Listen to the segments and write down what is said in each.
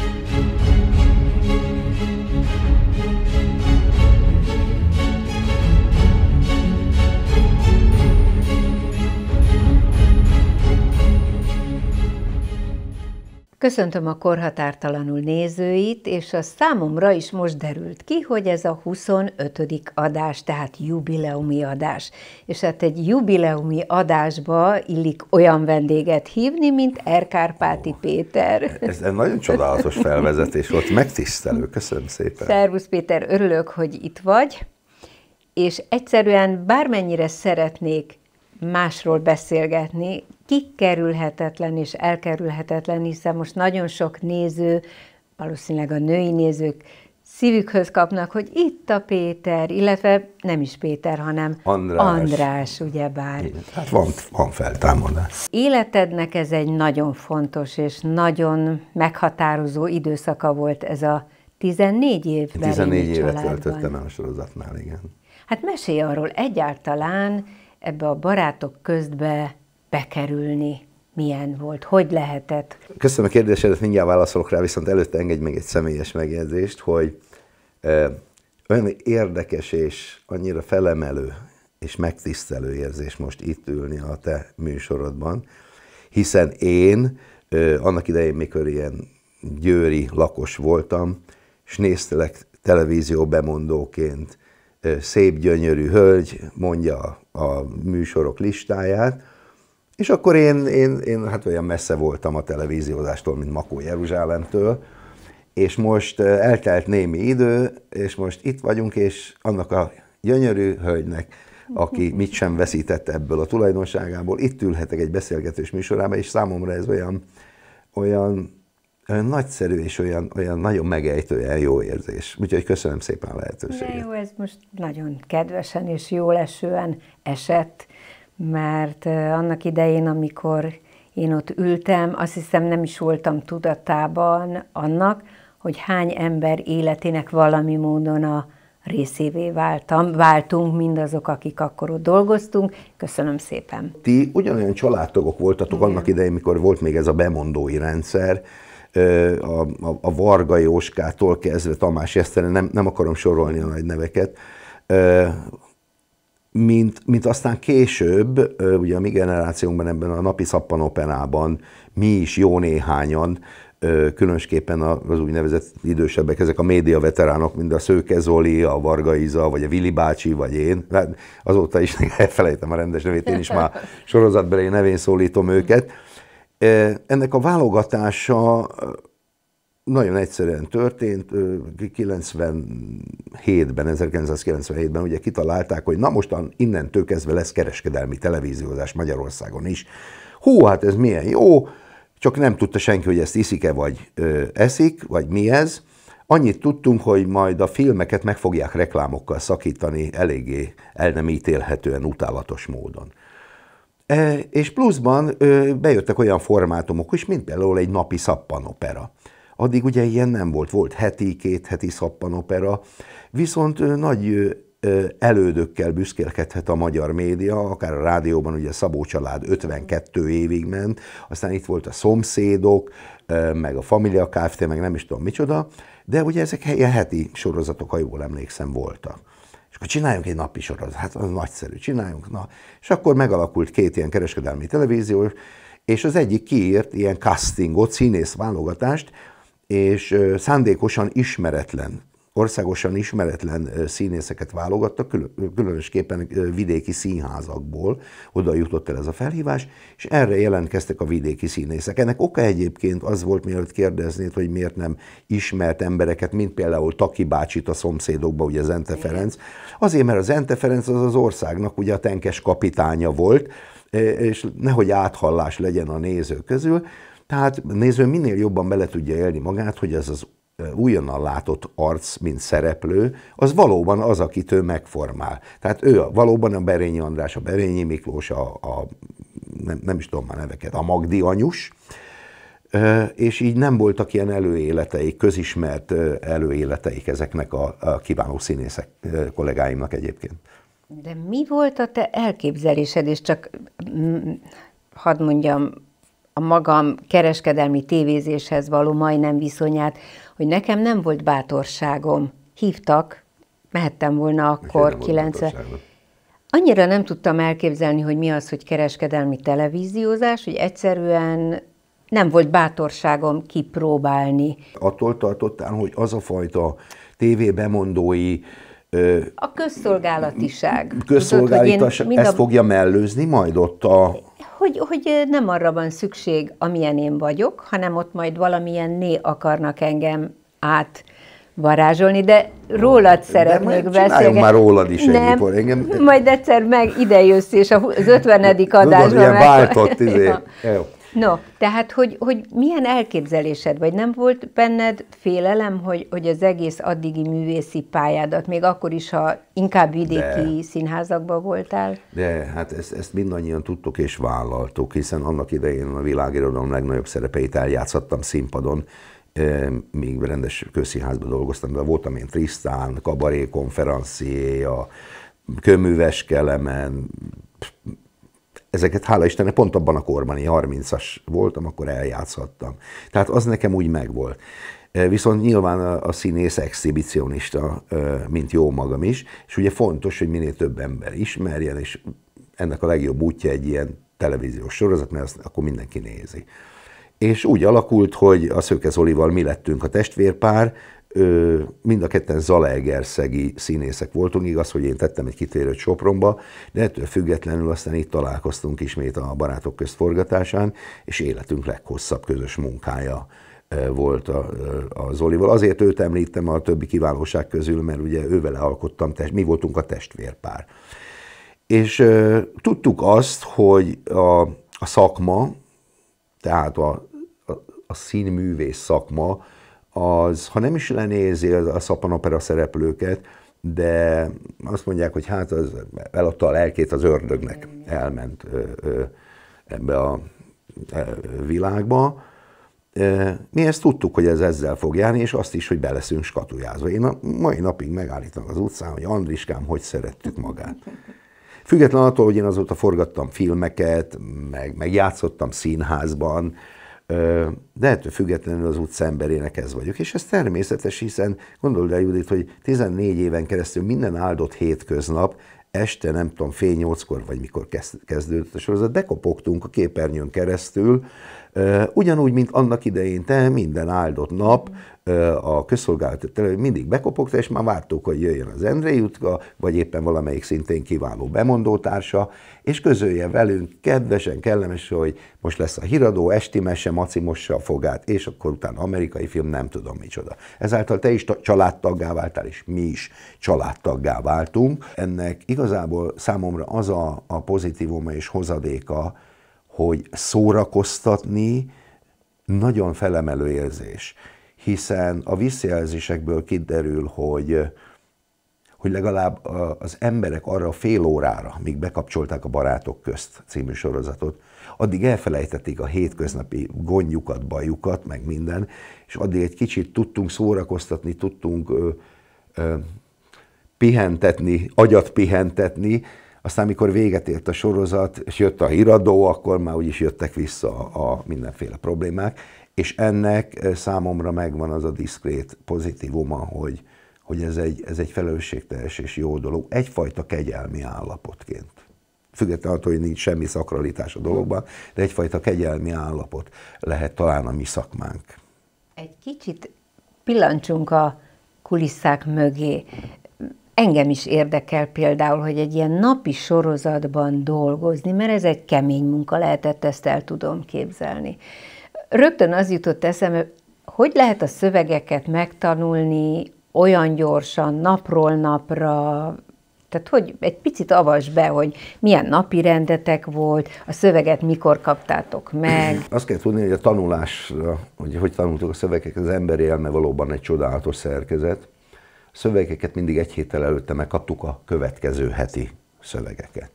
you Köszöntöm a korhatártalanul nézőit, és a számomra is most derült ki, hogy ez a 25. adás, tehát jubileumi adás. És hát egy jubileumi adásba illik olyan vendéget hívni, mint Erkárpáti Péter. Ez egy nagyon csodálatos felvezetés volt, megtisztelő, köszönöm szépen. Szervusz Péter, örülök, hogy itt vagy, és egyszerűen bármennyire szeretnék másról beszélgetni. Kikerülhetetlen és elkerülhetetlen, hiszen most nagyon sok néző, valószínűleg a női nézők szívükhöz kapnak, hogy itt a Péter, illetve nem is Péter, hanem András, András ugyebár. hát van, van feltámadás. Életednek ez egy nagyon fontos és nagyon meghatározó időszaka volt ez a 14 év 14 évet töltöttem el a sorozatnál, igen. Hát mesélj arról egyáltalán, ebbe a barátok közbe bekerülni? Milyen volt? Hogy lehetett? Köszönöm a kérdésedet, mindjárt válaszolok rá, viszont előtte engedj meg egy személyes megjegyzést, hogy ö, olyan érdekes és annyira felemelő és megtisztelő érzés most itt ülni a te műsorodban, hiszen én ö, annak idején, mikor ilyen győri lakos voltam, és néztelek televízió bemondóként, szép, gyönyörű hölgy mondja a műsorok listáját, és akkor én, én, én hát olyan messze voltam a televíziózástól, mint Makó Jeruzsálemtől, és most eltelt némi idő, és most itt vagyunk, és annak a gyönyörű hölgynek, aki mit sem veszített ebből a tulajdonságából, itt ülhetek egy beszélgetés műsorában és számomra ez olyan, olyan olyan nagyszerű és olyan, olyan nagyon megejtően jó érzés. Úgyhogy köszönöm szépen a lehetőséget. De jó, ez most nagyon kedvesen és jól esően esett, mert annak idején, amikor én ott ültem, azt hiszem nem is voltam tudatában annak, hogy hány ember életének valami módon a részévé váltam, váltunk mindazok, akik akkor ott dolgoztunk. Köszönöm szépen. Ti ugyanolyan családtagok voltatok Igen. annak idején, mikor volt még ez a bemondói rendszer, a, a, a Varga Jóskától kezdve Tamás Eszteren, nem, nem akarom sorolni a nagy neveket, mint, mint aztán később, ugye a mi generációnkban ebben a napi szappan operában mi is jó néhányan, különösképpen az úgynevezett idősebbek, ezek a média veteránok, mint a Szőke Zoli, a Varga Iza, vagy a Vili bácsi, vagy én, hát azóta is elfelejtem a rendes nevét, én is már sorozatbeli nevén szólítom őket, ennek a válogatása nagyon egyszerűen történt. 97-ben, 1997-ben ugye kitalálták, hogy na mostan innentől kezdve lesz kereskedelmi televíziózás Magyarországon is. Hú, hát ez milyen jó, csak nem tudta senki, hogy ezt iszik-e, vagy ö, eszik, vagy mi ez. Annyit tudtunk, hogy majd a filmeket meg fogják reklámokkal szakítani eléggé el nem ítélhetően utálatos módon. És pluszban bejöttek olyan formátumok is, mint például egy napi szappanopera. Addig ugye ilyen nem volt, volt heti, két heti szappanopera, viszont nagy elődökkel büszkélkedhet a magyar média, akár a rádióban ugye Szabó család 52 évig ment, aztán itt volt a szomszédok, meg a Familia Kft., meg nem is tudom micsoda, de ugye ezek ilyen heti sorozatok, ha jól emlékszem, voltak. És akkor csináljunk egy napi sorozat, hát az nagyszerű, csináljunk. Na. És akkor megalakult két ilyen kereskedelmi televízió, és az egyik kiírt ilyen castingot, színész válogatást, és szándékosan ismeretlen országosan ismeretlen színészeket válogattak, különösképpen vidéki színházakból oda jutott el ez a felhívás, és erre jelentkeztek a vidéki színészek. Ennek oka egyébként az volt, mielőtt kérdeznéd, hogy miért nem ismert embereket, mint például Taki bácsit a szomszédokba, ugye Zente Ferenc. Azért, mert a Zente Ferenc az az országnak ugye a tenkes kapitánya volt, és nehogy áthallás legyen a néző közül, tehát néző minél jobban bele tudja élni magát, hogy ez az újonnan látott arc, mint szereplő, az valóban az, akit ő megformál. Tehát ő a, valóban a Berényi András, a Berényi Miklós, a, a nem, nem is tudom már neveket, a Magdi anyus, és így nem voltak ilyen előéleteik, közismert előéleteik ezeknek a, a kiváló színészek kollégáimnak egyébként. De mi volt a te elképzelésed, és csak hadd mondjam, a magam kereskedelmi tévézéshez való majdnem viszonyát, hogy nekem nem volt bátorságom. Hívtak, mehettem volna akkor 90. Annyira nem tudtam elképzelni, hogy mi az, hogy kereskedelmi televíziózás, hogy egyszerűen nem volt bátorságom kipróbálni. Attól tartottál, hogy az a fajta TV bemondói. a közszolgálatiság. Közszolgálatiság, ezt a... fogja mellőzni majd ott a, hogy, hogy nem arra van szükség, amilyen én vagyok, hanem ott majd valamilyen né akarnak engem át varázsolni, de rólad szeretnék beszélni. már rólad is nem, egy Engem... Majd egyszer meg idejössz és az 50. adásban Tudod, ilyen váltott, izé. ja. Jó. No, tehát hogy, hogy milyen elképzelésed, vagy nem volt benned félelem, hogy, hogy az egész addigi művészi pályádat, még akkor is, ha inkább vidéki de, színházakban voltál? De, hát ezt, ezt mindannyian tudtuk és vállaltuk, hiszen annak idején a világirodalom legnagyobb szerepeit eljátszhattam színpadon, még rendes közszínházban dolgoztam, de voltam én Trisztán, Kabaré konferenciéja, Köműves Kelemen, ezeket hála Istennek pont abban a korban, én 30-as voltam, akkor eljátszhattam. Tehát az nekem úgy megvolt. Eh, viszont nyilván a, színész exhibicionista, eh, mint jó magam is, és ugye fontos, hogy minél több ember ismerjen, és ennek a legjobb útja egy ilyen televíziós sorozat, mert azt akkor mindenki nézi. És úgy alakult, hogy a Szőke Zolival mi lettünk a testvérpár, ö, mind a ketten zalaegerszegi színészek voltunk, igaz, hogy én tettem egy kitérőt Sopronba, de ettől függetlenül aztán itt találkoztunk ismét a Barátok közt forgatásán, és életünk leghosszabb közös munkája volt a, a Zolival. Azért őt említem a többi kiválóság közül, mert ugye ővele alkottam, test, mi voltunk a testvérpár. És ö, tudtuk azt, hogy a, a szakma, tehát a, a, a színművész szakma, az, ha nem is lenézi a szapanopera szereplőket, de azt mondják, hogy hát az eladta a lelkét az ördögnek, elment ö, ö, ebbe a ö, világba. Mi ezt tudtuk, hogy ez ezzel fog járni, és azt is, hogy beleszünk skatujázva. Én a mai napig megállítanak az utcán, hogy Andriskám, hogy szerettük magát. Független attól, hogy én azóta forgattam filmeket, meg, meg játszottam színházban, de ettől függetlenül az utca emberének ez vagyok. És ez természetes, hiszen gondold el, Judit, hogy 14 éven keresztül minden áldott hétköznap este, nem tudom, fél nyolckor, vagy mikor kezdődött a sorozat, dekopogtunk a képernyőn keresztül, ugyanúgy, mint annak idején te minden áldott nap a közszolgáltató mindig bekopogta, és már vártuk, hogy jöjjön az Endrei Jutka, vagy éppen valamelyik szintén kiváló bemondótársa, és közölje velünk kedvesen, kellemes, hogy most lesz a híradó, esti mese, Maci mossa a fogát, és akkor utána amerikai film, nem tudom micsoda. Ezáltal te is családtaggá váltál, és mi is családtaggá váltunk. Ennek igazából számomra az a, a pozitívuma és hozadéka, hogy szórakoztatni nagyon felemelő érzés hiszen a visszajelzésekből kiderül, hogy, hogy legalább az emberek arra a fél órára, míg bekapcsolták a Barátok közt című sorozatot, addig elfelejtették a hétköznapi gondjukat, bajukat, meg minden, és addig egy kicsit tudtunk szórakoztatni, tudtunk ö, ö, pihentetni, agyat pihentetni, aztán amikor véget ért a sorozat, és jött a híradó, akkor már úgyis jöttek vissza a, a mindenféle problémák és ennek eh, számomra megvan az a diszkrét pozitívuma, hogy, hogy ez egy, ez egy felelősségteljes és jó dolog, egyfajta kegyelmi állapotként. Függetlenül attól, hogy nincs semmi szakralitás a dologban, de egyfajta kegyelmi állapot lehet talán a mi szakmánk. Egy kicsit pillancsunk a kulisszák mögé. Engem is érdekel például, hogy egy ilyen napi sorozatban dolgozni, mert ez egy kemény munka lehetett, ezt el tudom képzelni rögtön az jutott eszembe, hogy lehet a szövegeket megtanulni olyan gyorsan, napról napra, tehát hogy egy picit avas be, hogy milyen napi rendetek volt, a szöveget mikor kaptátok meg. Azt kell tudni, hogy a tanulás, hogy hogy tanultuk a szövegeket, az emberi elme valóban egy csodálatos szerkezet. A szövegeket mindig egy héttel előtte megkaptuk a következő heti szövegeket.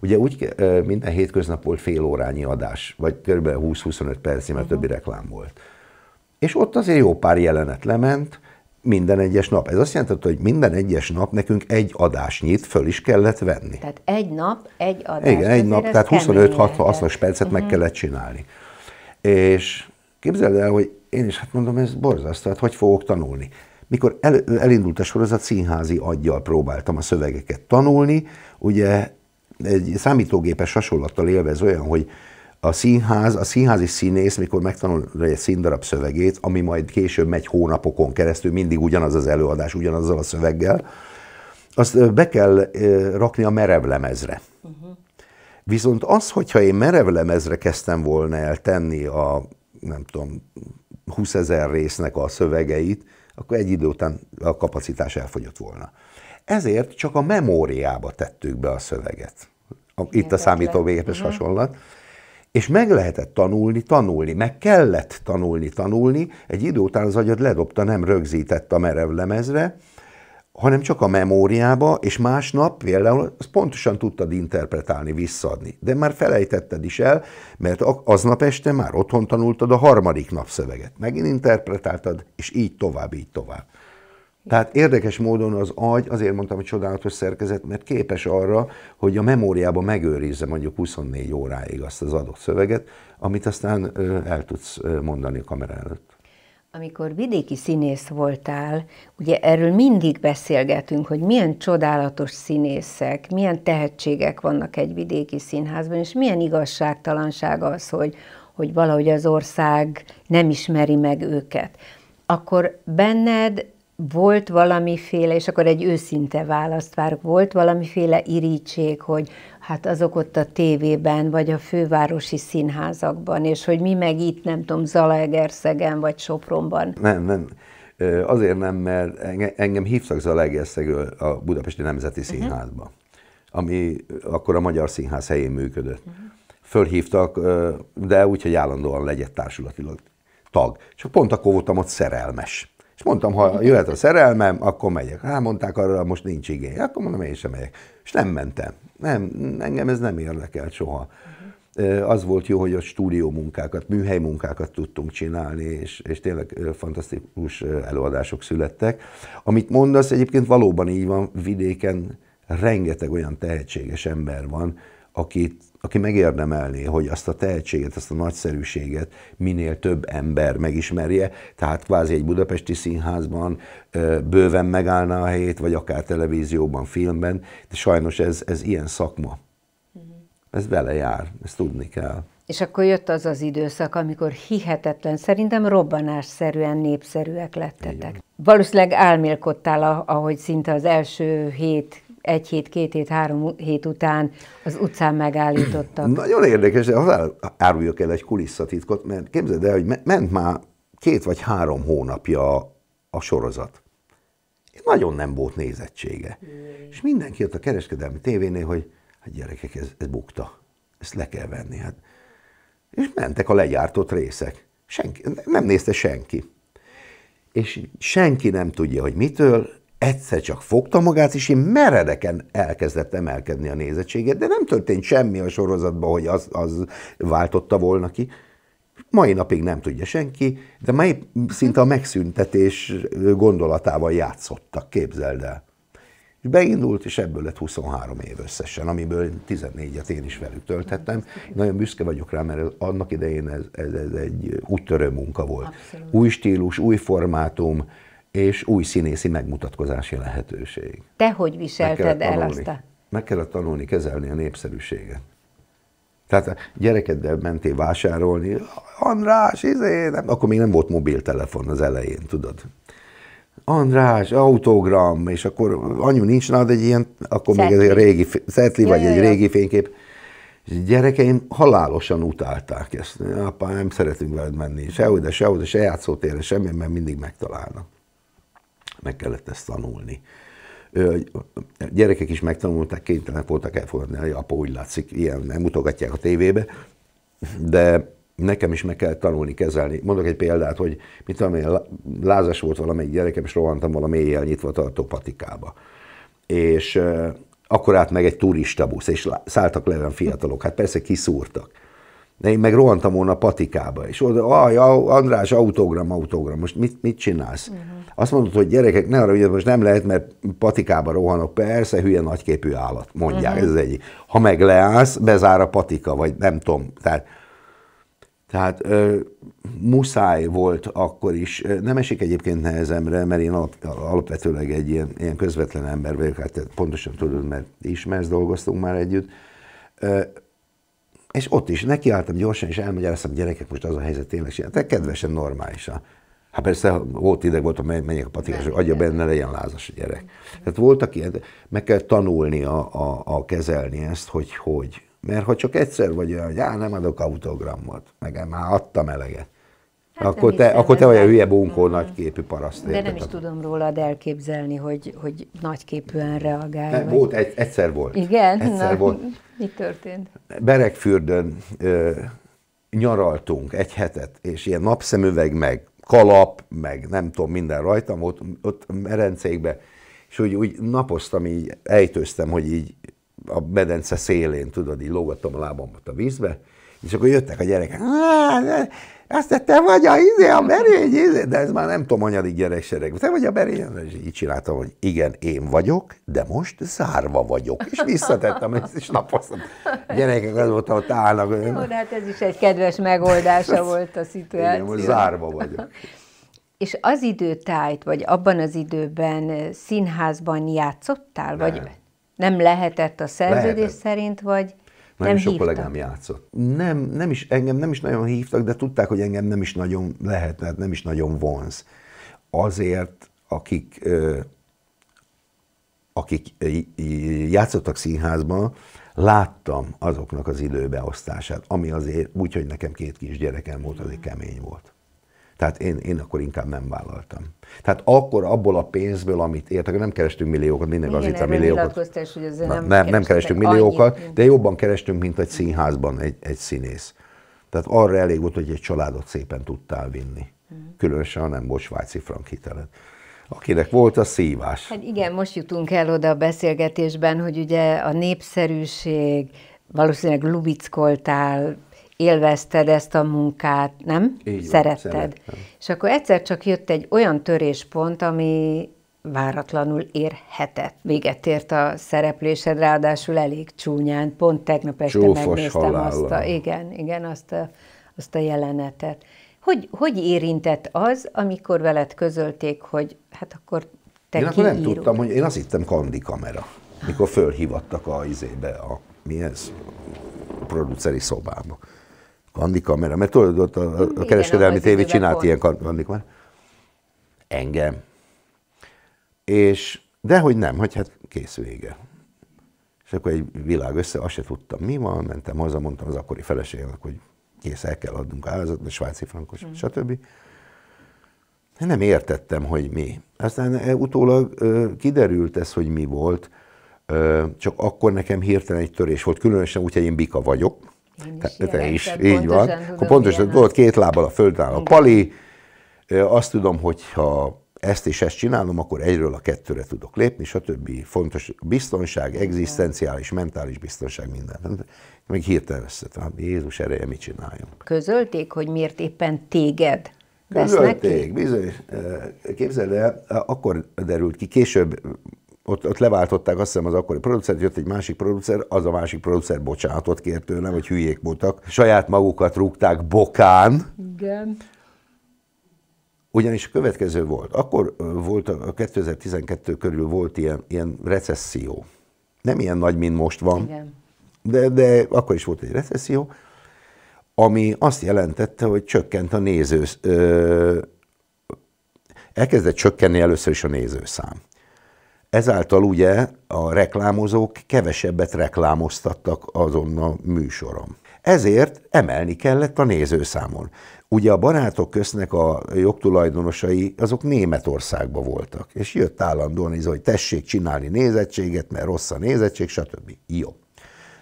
Ugye úgy minden hétköznap volt fél órányi adás, vagy kb. 20-25 perc, mert uh-huh. többi mhm. reklám volt. És ott azért jó pár jelenet lement, minden egyes nap. Ez azt jelenti, hogy minden egyes nap nekünk egy adásnyit föl is kellett venni. Tehát egy nap, egy adás. Igen, egy nap, tehát 25-60 percet uh-huh. meg mhm. kellett csinálni. És képzeld el, hogy én is hát mondom, ez borzasztó, hát hogy fogok tanulni? Mikor el, elindult a sorozat, színházi aggyal próbáltam a szövegeket tanulni, ugye egy számítógépes hasonlattal élve ez olyan, hogy a színház, a színházi színész, mikor megtanul egy színdarab szövegét, ami majd később megy hónapokon keresztül, mindig ugyanaz az előadás, ugyanazzal a szöveggel, azt be kell rakni a merevlemezre. Uh-huh. Viszont az, hogyha én merevlemezre kezdtem volna el tenni a, nem tudom, 20 ezer résznek a szövegeit, akkor egy idő után a kapacitás elfogyott volna. Ezért csak a memóriába tettük be a szöveget. Itt a számítógépes uh-huh. hasonlat. És meg lehetett tanulni, tanulni, meg kellett tanulni, tanulni. Egy idő után az agyad ledobta, nem rögzített a merev lemezre, hanem csak a memóriába, és másnap például azt pontosan tudtad interpretálni, visszadni. De már felejtetted is el, mert aznap este már otthon tanultad a harmadik napszöveget. Megint interpretáltad, és így tovább, így tovább. Tehát érdekes módon az agy, azért mondtam, hogy csodálatos szerkezet, mert képes arra, hogy a memóriában megőrizze mondjuk 24 óráig azt az adott szöveget, amit aztán el tudsz mondani a kamera előtt. Amikor vidéki színész voltál, ugye erről mindig beszélgetünk, hogy milyen csodálatos színészek, milyen tehetségek vannak egy vidéki színházban, és milyen igazságtalanság az, hogy, hogy valahogy az ország nem ismeri meg őket. Akkor benned volt valamiféle, és akkor egy őszinte választ várok, volt valamiféle irítség, hogy hát azok ott a tévében, vagy a fővárosi színházakban, és hogy mi meg itt, nem tudom, Zalaegerszegen, vagy Sopronban. Nem, nem. Azért nem, mert engem, hívtak Zalaegerszegről a Budapesti Nemzeti mhm. Színházba, uh-huh. ami akkor a Magyar Színház helyén működött. Uh-huh. Fölhívtak, de úgy, hogy állandóan legyek társulatilag tag. Csak pont akkor voltam ott szerelmes és mondtam, ha jöhet a szerelmem, akkor megyek. mondták arra, most nincs igény. Akkor mondom, én sem megyek. És nem mentem. Nem, engem ez nem érdekelt soha. Az volt jó, hogy a stúdió munkákat, műhely munkákat tudtunk csinálni, és, és tényleg fantasztikus előadások születtek. Amit mondasz, egyébként valóban így van, vidéken rengeteg olyan tehetséges ember van, akit aki megérdemelné, hogy azt a tehetséget, azt a nagyszerűséget minél több ember megismerje, tehát kvázi egy budapesti színházban bőven megállná a helyét, vagy akár televízióban, filmben, de sajnos ez, ez ilyen szakma. Mhm. Ez vele jár, ezt tudni kell. És akkor jött az az időszak, amikor hihetetlen, szerintem robbanásszerűen népszerűek lettetek. Igen. Valószínűleg álmélkodtál, ahogy szinte az első hét egy hét, két hét, három hét után az utcán megállítottak. Nagyon érdekes, de az áruljuk el egy kulisszatitkot, mert képzeld el, hogy ment már két vagy három hónapja a, a sorozat. Nagyon nem volt nézettsége. Mm. És mindenki ott a kereskedelmi tévénél, hogy hát gyerekek, ez, ez bukta, ezt le kell venni. Hát. És mentek a legyártott részek. Senki, nem nézte senki. És senki nem tudja, hogy mitől, Egyszer csak fogta magát, és én meredeken elkezdett emelkedni a nézettséget, de nem történt semmi a sorozatban, hogy az, az váltotta volna ki. Mai napig nem tudja senki, de mai szinte a megszüntetés gondolatával játszottak, képzeld el. És beindult, és ebből lett 23 év összesen, amiből 14-et én is velük töltettem. Nagyon büszke vagyok rá, mert annak idején ez, ez, ez egy úttörő munka volt. Abszolút. Új stílus, új formátum, és új színészi megmutatkozási lehetőség. Te hogy viselted el tanulni, azt a... Meg kellett tanulni kezelni a népszerűséget. Tehát gyerekeddel mentél vásárolni, András, izé, nem, akkor még nem volt mobiltelefon az elején, tudod. András, autogram, és akkor anyu nincs nálad egy ilyen, akkor Szetli. még egy régi, Szetli vagy jaj, egy jaj. régi fénykép. És gyerekeim halálosan utálták ezt. Apa, nem szeretünk veled menni, se oda, se oda, se játszótérre, semmi, mert mindig megtalálnak meg kellett ezt tanulni. A gyerekek is megtanulták, kénytelenek voltak elfogadni, hogy apa úgy látszik, ilyen nem mutogatják a tévébe, de nekem is meg kell tanulni kezelni. Mondok egy példát, hogy mit tudom én, lázas volt valamelyik gyerekem, és rohantam valami éjjel nyitva tartó patikába. És akkor állt meg egy turista busz, és szálltak le olyan fiatalok. Hát persze kiszúrtak. De én meg rohantam volna a patikába, és oda, aj, András, autogram, autogram, most mit, mit csinálsz? Uh-huh. Azt mondod, hogy gyerekek, ne arra hogy most nem lehet, mert patikába rohanok, persze, hülye nagyképű állat, mondják, uh-huh. ez az mhm. egyik. Ha meg leállsz, bezár a patika, vagy nem tudom, tehát tehát ö, muszáj volt akkor is, nem esik egyébként nehezemre, mert én alap, alapvetőleg egy ilyen, ilyen közvetlen ember vagyok, hát pontosan tudod, mert ismersz, dolgoztunk már együtt. Ö, és ott is nekiálltam gyorsan, és elmagyaráztam, gyerekek, most az a helyzet tényleg Te hát kedvesen, normálisan. Hát persze volt ideg, volt, hogy menjek a patikás, hogy adja benne, legyen lázas a gyerek. Tehát voltak ilyen, meg kell tanulni a, a, a kezelni ezt, hogy hogy. Mert ha csak egyszer vagy olyan, hogy á, nem adok autogramot, meg már adtam eleget, Hát akkor, te, hiszem, akkor te vagy a hülye bunkó nagyképű paraszt. De nem is a... tudom rólad elképzelni, hogy, hogy nagyképűen reagálj. Ne, vagy... Volt, egy, egyszer volt. Igen? Egyszer Na, volt. Mi történt? Berekfürdön ö, nyaraltunk egy hetet, és ilyen napszemüveg, meg kalap, meg nem tudom, minden rajtam volt, ott merencékbe, és úgy, úgy napoztam, így ejtőztem, hogy így a medence szélén, tudod, így lógattam a lábamat a vízbe, és akkor jöttek a gyerekek, azt te, te vagy a, izé, a berény, izé. de ez már nem tudom, anyadik gyereksereg. Te vagy a berény, és így csináltam, hogy igen, én vagyok, de most zárva vagyok. És visszatettem ezt, és napoztam. Gyerekek az volt, ott állnak. Jó, de hát ez is egy kedves megoldása volt a szituáció. Igen, most zárva vagyok. És az időtájt, vagy abban az időben eh, színházban játszottál? Nem. Vagy nem lehetett a szerződés lehetett. szerint, vagy... Nagyon nem sok hívtak. kollégám játszott. Nem, nem is, engem nem is nagyon hívtak, de tudták, hogy engem nem is nagyon lehet, hát nem is nagyon vonz. Azért, akik, akik játszottak színházban, láttam azoknak az időbeosztását, ami azért úgy, hogy nekem két kis gyerekem volt, az kemény volt. Tehát én, én akkor inkább nem vállaltam. Tehát akkor abból a pénzből, amit értek, nem kerestünk milliókat, mindig az itt a milliókat. Hogy azért nem, nem, nem kerestünk milliókat, annyi. de jobban kerestünk, mint egy színházban egy, egy színész. Tehát arra elég volt, hogy egy családot szépen tudtál vinni. Mhm. Különösen, ha nem volt svájci frank hitelet. akinek volt a szívás. Hát igen, most jutunk el oda a beszélgetésben, hogy ugye a népszerűség, valószínűleg lubickoltál, élvezted ezt a munkát, nem? Így van, Szeretted. Szerettem. És akkor egyszer csak jött egy olyan töréspont, ami váratlanul érhetett. Véget ért a szereplésed, ráadásul elég csúnyán, pont tegnap este Csófos megnéztem halála. azt a, igen, igen, azt a, azt a jelenetet. Hogy, hogy érintett az, amikor veled közölték, hogy hát akkor te Én akkor nem tudtam, hogy én azt hittem kandi kamera, mikor fölhívattak a izébe, a, mi ez, a produceri szobába. Kandi kamera, mert tudod, ott a, a kereskedelmi tévé csinált ilyen Kandi kamera. Engem. És dehogy nem, hogy hát kész vége. És akkor egy világ össze, azt se tudtam mi van, mentem haza, mondtam az akkori feleségemnek, hogy kész, el kell adnunk áldozatot, svájci frankos, mm. stb. Nem értettem, hogy mi. Aztán e, utólag kiderült ez, hogy mi volt, csak akkor nekem hirtelen egy törés volt, különösen úgy, hogy én bika vagyok, én is Te, te is, így van. Tudom, pontosan volt két lábbal a földön a pali. Azt tudom, hogy ha ezt és ezt csinálom, akkor egyről a kettőre tudok lépni, a többi Fontos biztonság, egzisztenciális, mentális biztonság, minden. Hát, még hirtelen összetem, hát, Jézus ereje, mit csináljon? Közölték, hogy miért éppen téged Közölték, bizony. Képzeld el, akkor derült ki, később ott, ott leváltották azt hiszem az akkori producert, jött egy másik producer, az a másik producer bocsánatot kért tőlem, hogy hülyék voltak. Saját magukat rúgták bokán. Igen. Ugyanis a következő volt. Akkor volt a 2012 körül volt ilyen, ilyen recesszió. Nem ilyen nagy, mint most van. Igen. De, de akkor is volt egy recesszió, ami azt jelentette, hogy csökkent a néző... elkezdett csökkenni először is a nézőszám. Ezáltal ugye a reklámozók kevesebbet reklámoztattak azon a Ezért emelni kellett a nézőszámon. Ugye a barátok köznek a jogtulajdonosai azok Németországban voltak, és jött állandóan is, hogy tessék csinálni nézettséget, mert rossz a nézettség, stb. Jó.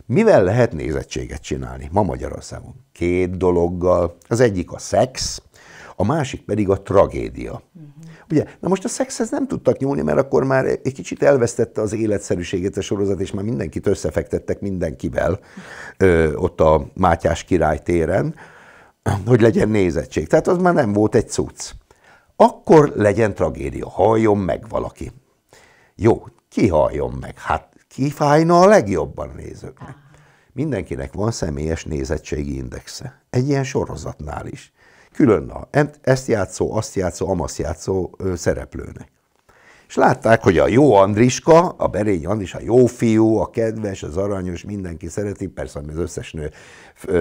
Mivel lehet nézettséget csinálni ma Magyarországon? Két dologgal. Az egyik a szex, a másik pedig a tragédia. Ugye? Na most a szexhez nem tudtak nyúlni, mert akkor már egy kicsit elvesztette az életszerűségét a sorozat, és már mindenkit összefektettek mindenkivel ö, ott a Mátyás király téren, hogy legyen nézettség. Tehát az már nem volt egy cucc. Akkor legyen tragédia, halljon meg valaki. Jó, ki halljon meg? Hát ki fájna a legjobban a nézőknek? Mindenkinek van személyes nézettségi indexe. Egy ilyen sorozatnál is külön a ezt játszó, azt játszó, amaszt játszó szereplőnek. És látták, hogy a jó Andriska, a Berény Andris, a jó fiú, a kedves, az aranyos, mindenki szereti, persze az összes nő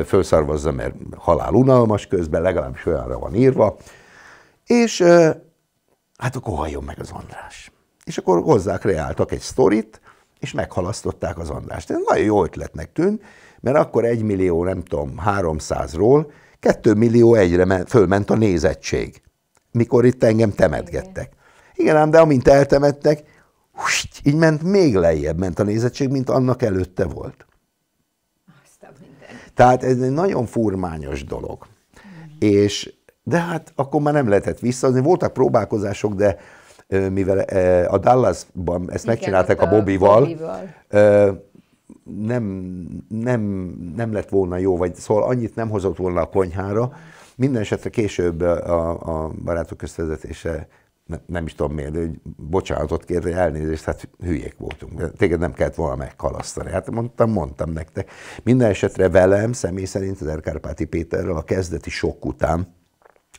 felszarvazza, mert halál unalmas közben, legalábbis olyanra van írva, és hát akkor halljon meg az András. És akkor hozzá kreáltak egy sztorit, és meghalasztották az Andrást. Ez nagyon jó ötletnek tűnt, mert akkor egy millió, nem tudom, háromszázról, ról 2 millió egyre men, fölment a nézettség, mikor itt engem temetgettek. Igen, ám de amint eltemettek, húst, így ment még lejjebb ment a nézettség, mint annak előtte volt. Tehát ez egy nagyon furmányos dolog. És, de hát akkor már nem lehetett visszaadni. Voltak próbálkozások, de mivel a Dallasban ezt Igen, megcsinálták a, a Bobbyval, Bobby nem, nem, nem lett volna jó, vagy szóval annyit nem hozott volna a konyhára. Minden esetre később a, a barátok közvezetése ne, nem is tudom miért, hogy bocsánatot kért, elnézést, hát hülyék voltunk, téged nem kellett volna meghalasztani. Hát mondtam, mondtam nektek. Minden esetre velem, személy szerint az Erkárpáti Péterrel a kezdeti sok után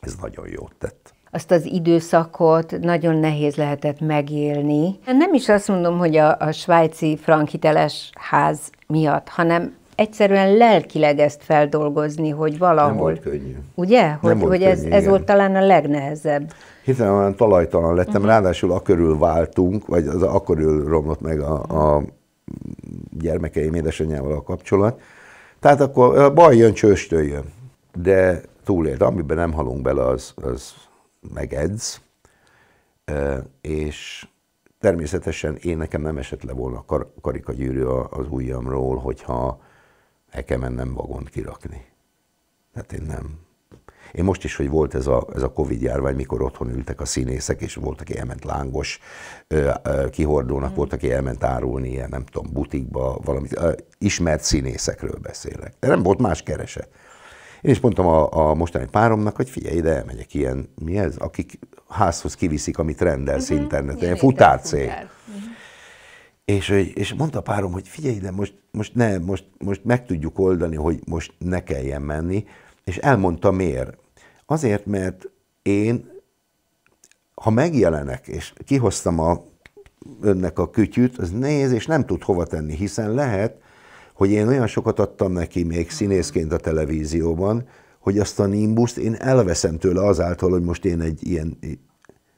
ez nagyon jót tett azt az időszakot nagyon nehéz lehetett megélni. Nem is azt mondom, hogy a, a svájci frankhiteles ház miatt, hanem egyszerűen lelkileg ezt feldolgozni, hogy valahol... Nem volt könnyű. Ugye? Hogy, Nem volt hogy ez, könnyű, ez volt talán a legnehezebb. Hiszen olyan talajtalan lettem, uh-huh. ráadásul akörül váltunk, vagy az akörül romlott meg a, a gyermekeim édesanyjával a kapcsolat. Tehát akkor baj jön, csőstől jön. De túlélt. Amiben nem halunk bele, az, az megedz, és természetesen én nekem nem esett le volna kar- karikagyűrű az ujjamról, hogyha el kell mennem vagont kirakni. Tehát én nem. Én most is, hogy volt ez a, ez a Covid járvány, mikor otthon ültek a színészek, és volt, aki elment lángos ö, ö, kihordónak, mm. volt, aki elment árulni ilyen, nem tudom, butikba, valami, ö, ismert színészekről beszélek. De nem volt más kereset. Én is mondtam a, a mostani páromnak, hogy figyelj, ide elmegyek ilyen, mi ez, akik házhoz kiviszik, amit rendelsz mhm. uh-huh. interneten, ilyen futárcég. Uh-huh. És, és mondta a párom, hogy figyelj ide, most, most ne, most, most meg tudjuk oldani, hogy most ne kelljen menni, és elmondta miért. Azért, mert én, ha megjelenek, és kihoztam a önnek a kütyűt, az néz, és nem tud hova tenni, hiszen lehet, hogy én olyan sokat adtam neki még színészként a televízióban, hogy azt a nimbuszt én elveszem tőle azáltal, hogy most én egy ilyen...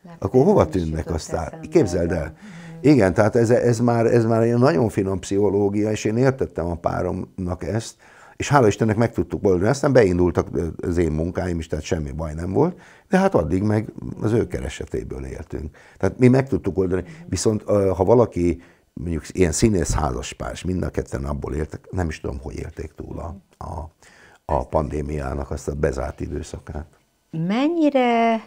Mert akkor hova tűnnek aztán? Képzeld el. Igen, tehát ez, ez, már, ez már egy nagyon finom pszichológia, és én értettem a páromnak ezt, és hála Istennek meg tudtuk boldogulni. Aztán beindultak az én munkáim is, tehát semmi baj nem volt, de hát addig meg az ő keresetéből éltünk. Tehát mi meg tudtuk oldani. Viszont ha valaki mondjuk ilyen színész házaspárs, mind a ketten abból éltek, nem is tudom, hogy érték túl a, a, a pandémiának azt a bezárt időszakát. Mennyire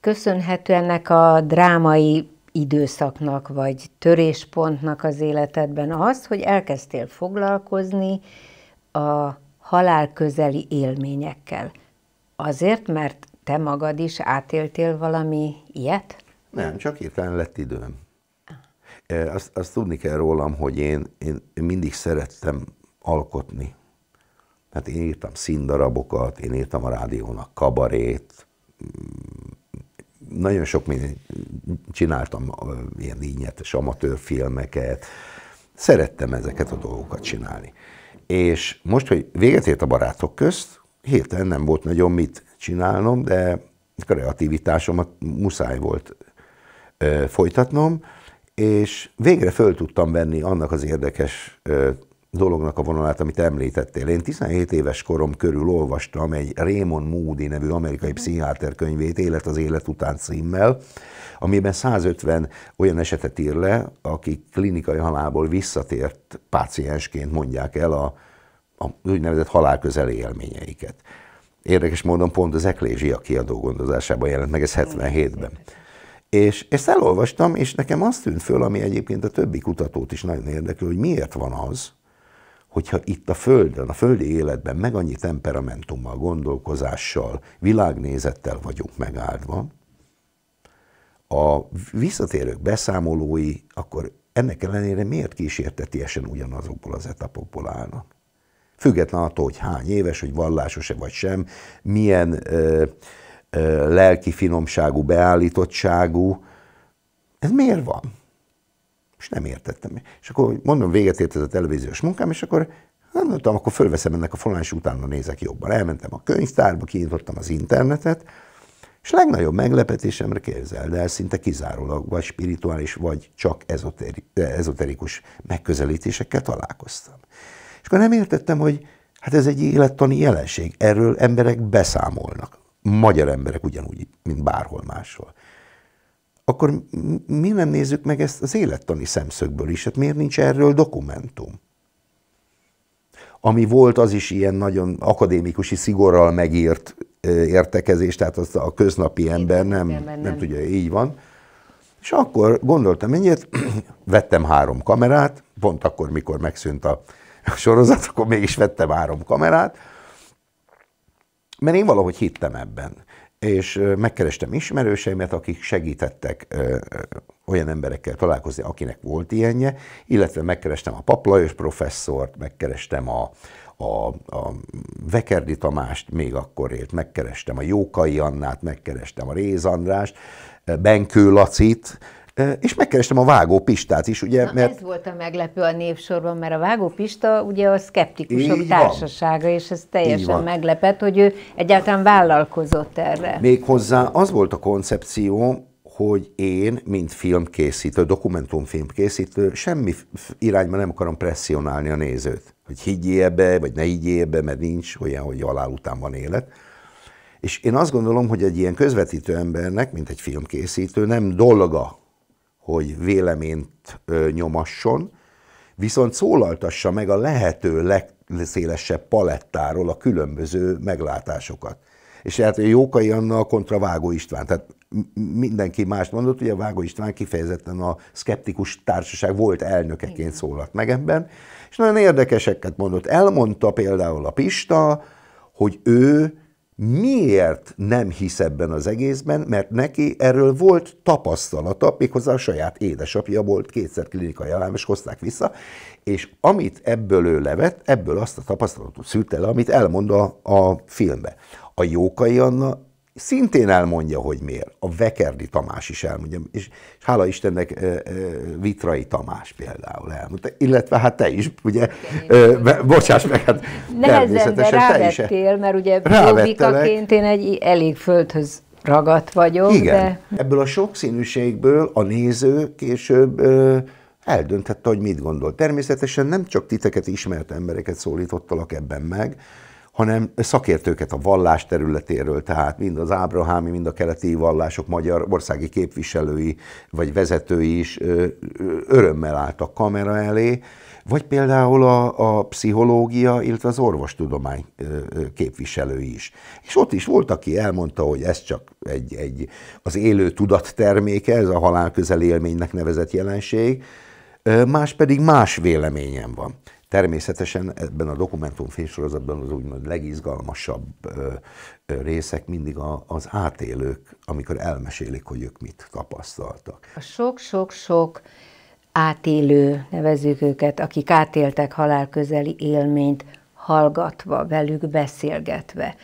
köszönhető ennek a drámai időszaknak, vagy töréspontnak az életedben az, hogy elkezdtél foglalkozni a halál közeli élményekkel? Azért, mert te magad is átéltél valami ilyet? Nem, csak hirtelen lett időm. Azt, azt tudni kell rólam, hogy én, én mindig szerettem alkotni. Hát én írtam színdarabokat, én írtam a rádiónak kabarét, mm, nagyon sok mindent csináltam, ilyen ígyetes amatőr filmeket, szerettem ezeket a dolgokat csinálni. És most, hogy véget ért a barátok közt, hirtelen nem volt nagyon mit csinálnom, de kreativitásomat muszáj volt ö, folytatnom, és végre föl tudtam venni annak az érdekes dolognak a vonalát, amit említettél. Én 17 éves korom körül olvastam egy Raymond Moody nevű amerikai mhm. pszichiáter könyvét, Élet az élet után címmel, amiben 150 olyan esetet ír le, akik klinikai halálból visszatért páciensként mondják el a, a úgynevezett halálközeli élményeiket. Érdekes módon pont az Eklézsia kiadó gondozásában jelent meg, ez 77-ben. És ezt elolvastam, és nekem azt tűnt föl, ami egyébként a többi kutatót is nagyon érdekel, hogy miért van az, hogyha itt a Földön, a földi életben meg annyi temperamentummal, gondolkozással, világnézettel vagyunk megáldva, a visszatérők beszámolói akkor ennek ellenére miért kísértetiesen ugyanazokból az etapokból állnak? Független attól, hogy hány éves, hogy vallásos-e vagy sem, milyen ö, lelki finomságú, beállítottságú. Ez miért van? És nem értettem. És akkor mondom, véget ért ez a televíziós munkám, és akkor hát nem mondtam, akkor fölveszem ennek a fonalán, és utána nézek jobban. Elmentem a könyvtárba, kinyitottam az internetet, és legnagyobb meglepetésemre képzeld el, szinte kizárólag vagy spirituális, vagy csak ezoterikus megközelítésekkel találkoztam. És akkor nem értettem, hogy hát ez egy élettani jelenség, erről emberek beszámolnak magyar emberek ugyanúgy, mint bárhol máshol. Akkor mi nem nézzük meg ezt az élettani szemszögből is? Hát miért nincs erről dokumentum? Ami volt, az is ilyen nagyon akadémikusi szigorral megírt értekezés, tehát az a köznapi ember nem, nem, nem tudja, így van. És akkor gondoltam ennyit, vettem három kamerát, pont akkor, mikor megszűnt a sorozat, akkor mégis vettem három kamerát, mert én valahogy hittem ebben. És megkerestem ismerőseimet, akik segítettek olyan emberekkel találkozni, akinek volt ilyenje, illetve megkerestem a Paplajos professzort, megkerestem a, a, a Vekerdi Tamást még akkor élt, megkerestem a Jókai Annát, megkerestem a Réz Andrást, Benkő Lacit, és megkerestem a Vágó Pistát is, ugye, Na, mert... ez volt a meglepő a névsorban, mert a Vágó Pista ugye a szkeptikusok Így társasága, van. és ez teljesen meglepett, hogy ő egyáltalán vállalkozott erre. Méghozzá az volt a koncepció, hogy én, mint filmkészítő, dokumentumfilmkészítő, semmi irányba nem akarom presszionálni a nézőt. Hogy higgyél be, vagy ne higgyél be, mert nincs olyan, hogy halál után van élet. És én azt gondolom, hogy egy ilyen közvetítő embernek, mint egy filmkészítő, nem dolga hogy véleményt nyomasson, viszont szólaltassa meg a lehető legszélesebb palettáról a különböző meglátásokat. És hát Jókai Anna kontra Vágó István, tehát mindenki mást mondott, ugye Vágó István kifejezetten a szkeptikus társaság volt elnökeként szólalt meg ebben, és nagyon érdekeseket mondott. Elmondta például a Pista, hogy ő miért nem hisz ebben az egészben, mert neki erről volt tapasztalata, méghozzá a saját édesapja volt, kétszer klinikai és hozták vissza, és amit ebből ő levet, ebből azt a tapasztalatot szűrte le, amit elmond a, a filmbe. A Jókai Anna szintén elmondja, hogy miért. A Vekerdi Tamás is elmondja, és, és hála Istennek Vitrai Tamás például elmondta, illetve hát te is, ugye, Igen. bocsáss meg, hát Nehezen, de rávettél, mert ugye logikaként én egy elég földhöz ragadt vagyok. Igen. De... Ebből a sokszínűségből a néző később ö, eldöntette, hogy mit gondol. Természetesen nem csak titeket ismert embereket szólítottalak ebben meg, hanem szakértőket a vallás területéről, tehát mind az ábrahámi, mind a keleti vallások magyar országi képviselői vagy vezetői is örömmel álltak kamera elé, vagy például a, a pszichológia, illetve az orvostudomány képviselői is. És ott is volt, aki elmondta, hogy ez csak egy, egy az élő tudat terméke, ez a halálközeli élménynek nevezett jelenség, más pedig más véleményem van. Természetesen ebben a fénysorozatban az úgymond legizgalmasabb ö, ö, részek mindig a, az átélők, amikor elmesélik, hogy ők mit tapasztaltak. A sok-sok-sok átélő, nevezük őket, akik átéltek halálközeli élményt, hallgatva, velük beszélgetve,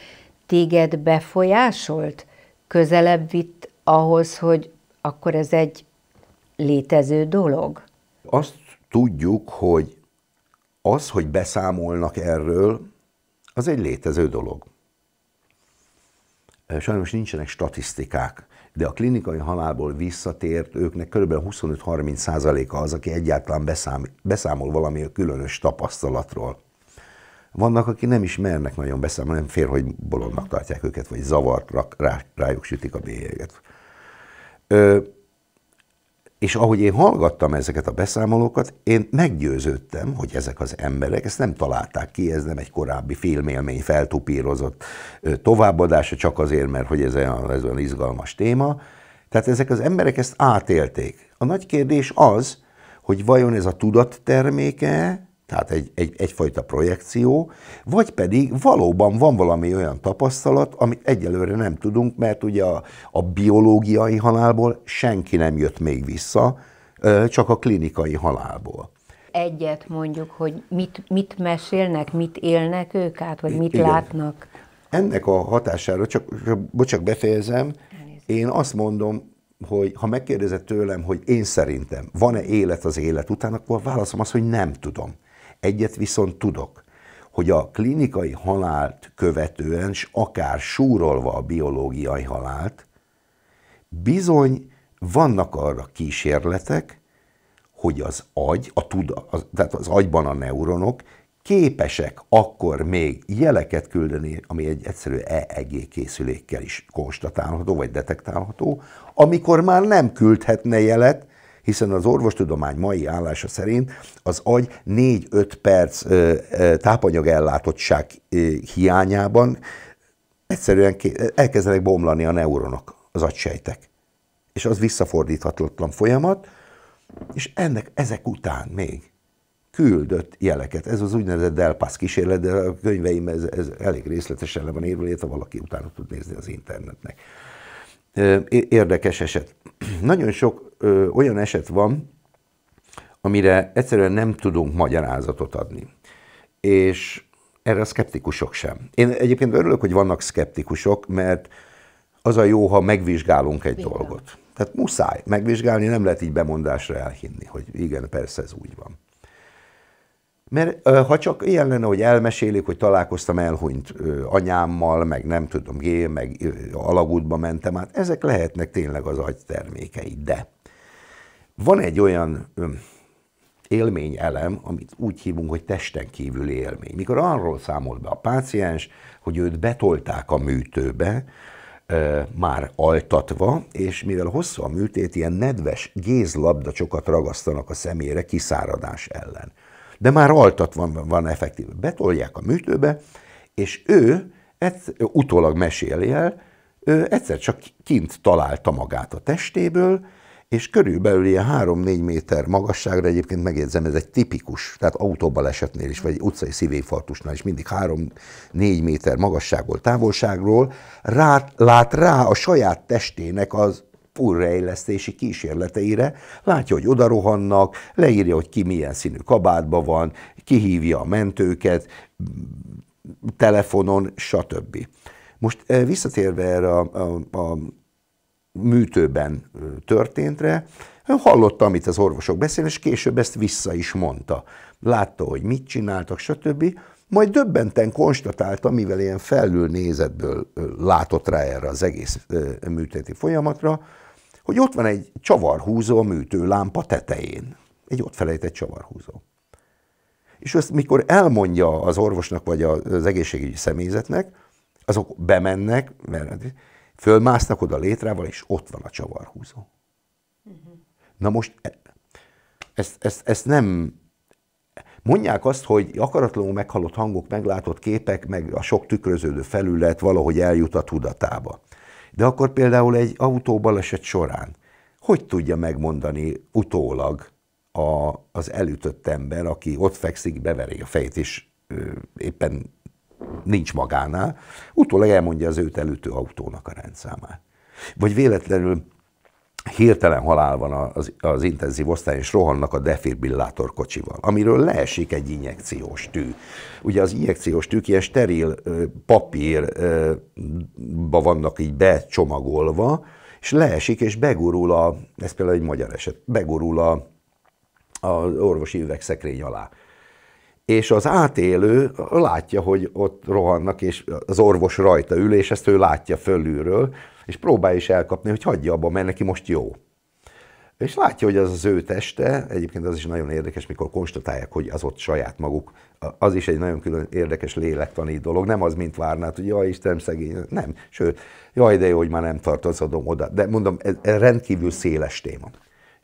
téged befolyásolt, közelebb vitt ahhoz, hogy akkor ez egy létező dolog? Azt tudjuk, hogy az, hogy beszámolnak erről, az egy létező dolog. Sajnos nincsenek statisztikák, de a klinikai halálból visszatért őknek kb. 25-30%-a az, aki egyáltalán beszámol, beszámol valami különös tapasztalatról. Vannak, akik nem is mernek nagyon beszámolni, nem fér, hogy bolondnak tartják őket, vagy zavart rá, rájuk sütik a bélyeget. És ahogy én hallgattam ezeket a beszámolókat, én meggyőződtem, hogy ezek az emberek ezt nem találták ki, ez nem egy korábbi filmélmény feltupírozott továbbadása, csak azért, mert hogy ez olyan, ez olyan izgalmas téma. Tehát ezek az emberek ezt átélték. A nagy kérdés az, hogy vajon ez a tudat terméke, tehát egy, egy, egyfajta projekció, vagy pedig valóban van valami olyan tapasztalat, amit egyelőre nem tudunk, mert ugye a, a biológiai halálból senki nem jött még vissza, csak a klinikai halálból. Egyet mondjuk, hogy mit, mit mesélnek, mit élnek ők át, vagy mit Igen. látnak? Ennek a hatására, csak, csak befejezem, én azt mondom, hogy ha megkérdezett tőlem, hogy én szerintem van-e élet az élet után, akkor a válaszom az, hogy nem tudom. Egyet viszont tudok, hogy a klinikai halált követően, és akár súrolva a biológiai halált, bizony vannak arra kísérletek, hogy az agy, a tuda, az, tehát az agyban a neuronok képesek akkor még jeleket küldeni, ami egy egyszerű EEG készülékkel is konstatálható, vagy detektálható, amikor már nem küldhetne jelet, hiszen az orvostudomány mai állása szerint az agy 4-5 perc tápanyagellátottság hiányában egyszerűen elkezdenek bomlani a neuronok, az agysejtek. És az visszafordíthatatlan folyamat, és ennek ezek után még küldött jeleket. Ez az úgynevezett Delpass kísérlet, de a könyveim ez, ez elég részletesen le van írva, illetve valaki utána tud nézni az internetnek. Érdekes eset. Nagyon sok ö, olyan eset van, amire egyszerűen nem tudunk magyarázatot adni. És erre a szkeptikusok sem. Én egyébként örülök, hogy vannak szkeptikusok, mert az a jó, ha megvizsgálunk egy Igen. dolgot. Tehát muszáj megvizsgálni, nem lehet így bemondásra elhinni, hogy igen, persze ez úgy van. Mert ha csak ilyen lenne, hogy elmesélik, hogy találkoztam elhunyt anyámmal, meg nem tudom, gé, meg alagútba mentem át, ezek lehetnek tényleg az agy termékei, de van egy olyan élményelem, amit úgy hívunk, hogy testen kívüli élmény. Mikor arról számolt be a páciens, hogy őt betolták a műtőbe, már altatva, és mivel hosszú a műtét, ilyen nedves gézlabdacsokat ragasztanak a szemére kiszáradás ellen. De már altatva van, van effektív. Betolják a műtőbe, és ő, ez, utólag meséli el, ő egyszer csak kint találta magát a testéből, és körülbelül ilyen 3-4 méter magasságra egyébként megjegyzem, ez egy tipikus, tehát autóbalesetnél is, vagy utcai szívinfarktusnál is mindig 3-4 méter magasságból, távolságról rá, lát rá a saját testének az újraélesztési kísérleteire, látja, hogy oda rohannak, leírja, hogy ki milyen színű kabátban van, kihívja a mentőket, telefonon, stb. Most eh, visszatérve erre a, a, a műtőben történtre, hallotta, amit az orvosok beszélnek, és később ezt vissza is mondta. Látta, hogy mit csináltak, stb. Majd döbbenten konstatálta, mivel ilyen felül nézetből látott rá erre az egész műtéti folyamatra, hogy ott van egy csavarhúzó a műtőlámpa tetején. Egy ott felejtett csavarhúzó. És ezt mikor elmondja az orvosnak vagy az egészségügyi személyzetnek, azok bemennek, mert Fölmásznak oda létrával, és ott van a csavarhúzó. Uh-huh. Na most ezt, ezt, ezt nem... Mondják azt, hogy akaratlanul meghalott hangok, meglátott képek, meg a sok tükröződő felület valahogy eljut a tudatába. De akkor például egy baleset során hogy tudja megmondani utólag a, az elütött ember, aki ott fekszik, beveri a fejét, és ö, éppen nincs magánál, utólag elmondja az őt előtő autónak a rendszámát. Vagy véletlenül hirtelen halál van az, az intenzív osztály, és rohannak a defibrillátor kocsival, amiről leesik egy injekciós tű. Ugye az injekciós tűk ilyen steril papírba vannak így becsomagolva, és leesik, és begurul a, ez például egy magyar eset, begurul a, a orvosi üvegszekrény alá és az átélő látja, hogy ott rohannak, és az orvos rajta ül, és ezt ő látja fölülről, és próbálja is elkapni, hogy hagyja abba, mert neki most jó. És látja, hogy az az ő teste, egyébként az is nagyon érdekes, mikor konstatálják, hogy az ott saját maguk, az is egy nagyon külön érdekes lélektani dolog, nem az, mint várnád, hogy jaj, Istenem, szegény, nem, sőt, jaj, de jó, hogy már nem tartozodom oda. De mondom, ez rendkívül széles téma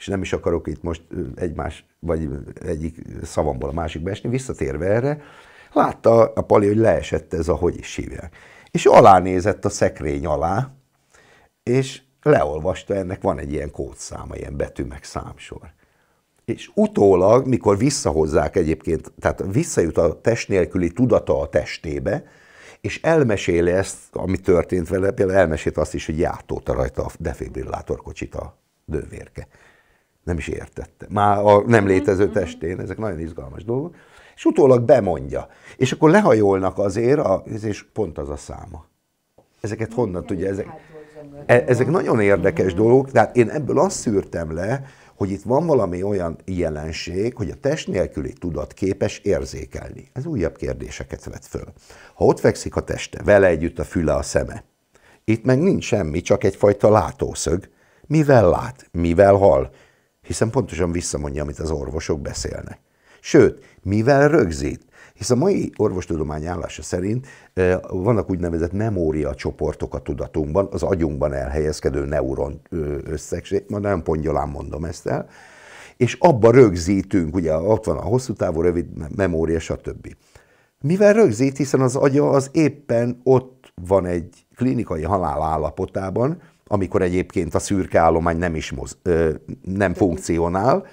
és nem is akarok itt most egymás, vagy egyik szavamból a másikba esni, visszatérve erre, látta a Pali, hogy leesett ez a hogy is hívják. És alánézett a szekrény alá, és leolvasta, ennek van egy ilyen kódszáma, ilyen betű meg számsor. És utólag, mikor visszahozzák egyébként, tehát visszajut a test nélküli tudata a testébe, és elmeséli ezt, ami történt vele, például elmesélte azt is, hogy jártóta rajta a defibrillátorkocsit a dővérke nem is értette. Már a nem mhm, létező mhm. testén, ezek nagyon izgalmas dolgok. És utólag bemondja. És akkor lehajolnak azért, a, és pont az a száma. Ezeket honnan tudja? Ezek, hát e- ezek nagyon érdekes mhm. dolgok, tehát én ebből azt szűrtem le, hogy itt van valami olyan jelenség, hogy a test nélküli tudat képes érzékelni. Ez újabb kérdéseket vet föl. Ha ott fekszik a teste, vele együtt a füle, a szeme, itt meg nincs semmi, csak egyfajta látószög. Mivel lát? Mivel hal? hiszen pontosan visszamondja, amit az orvosok beszélnek. Sőt, mivel rögzít? Hisz a mai orvostudomány állása szerint vannak úgynevezett memória csoportok a tudatunkban, az agyunkban elhelyezkedő neuron összegség, ma nem pongyolán mondom ezt el, és abba rögzítünk, ugye ott van a hosszú távú, rövid memória, stb. Mivel rögzít, hiszen az agya az éppen ott van egy klinikai halál állapotában, amikor egyébként a szürke állomány nem is moz, ö, nem funkcionál.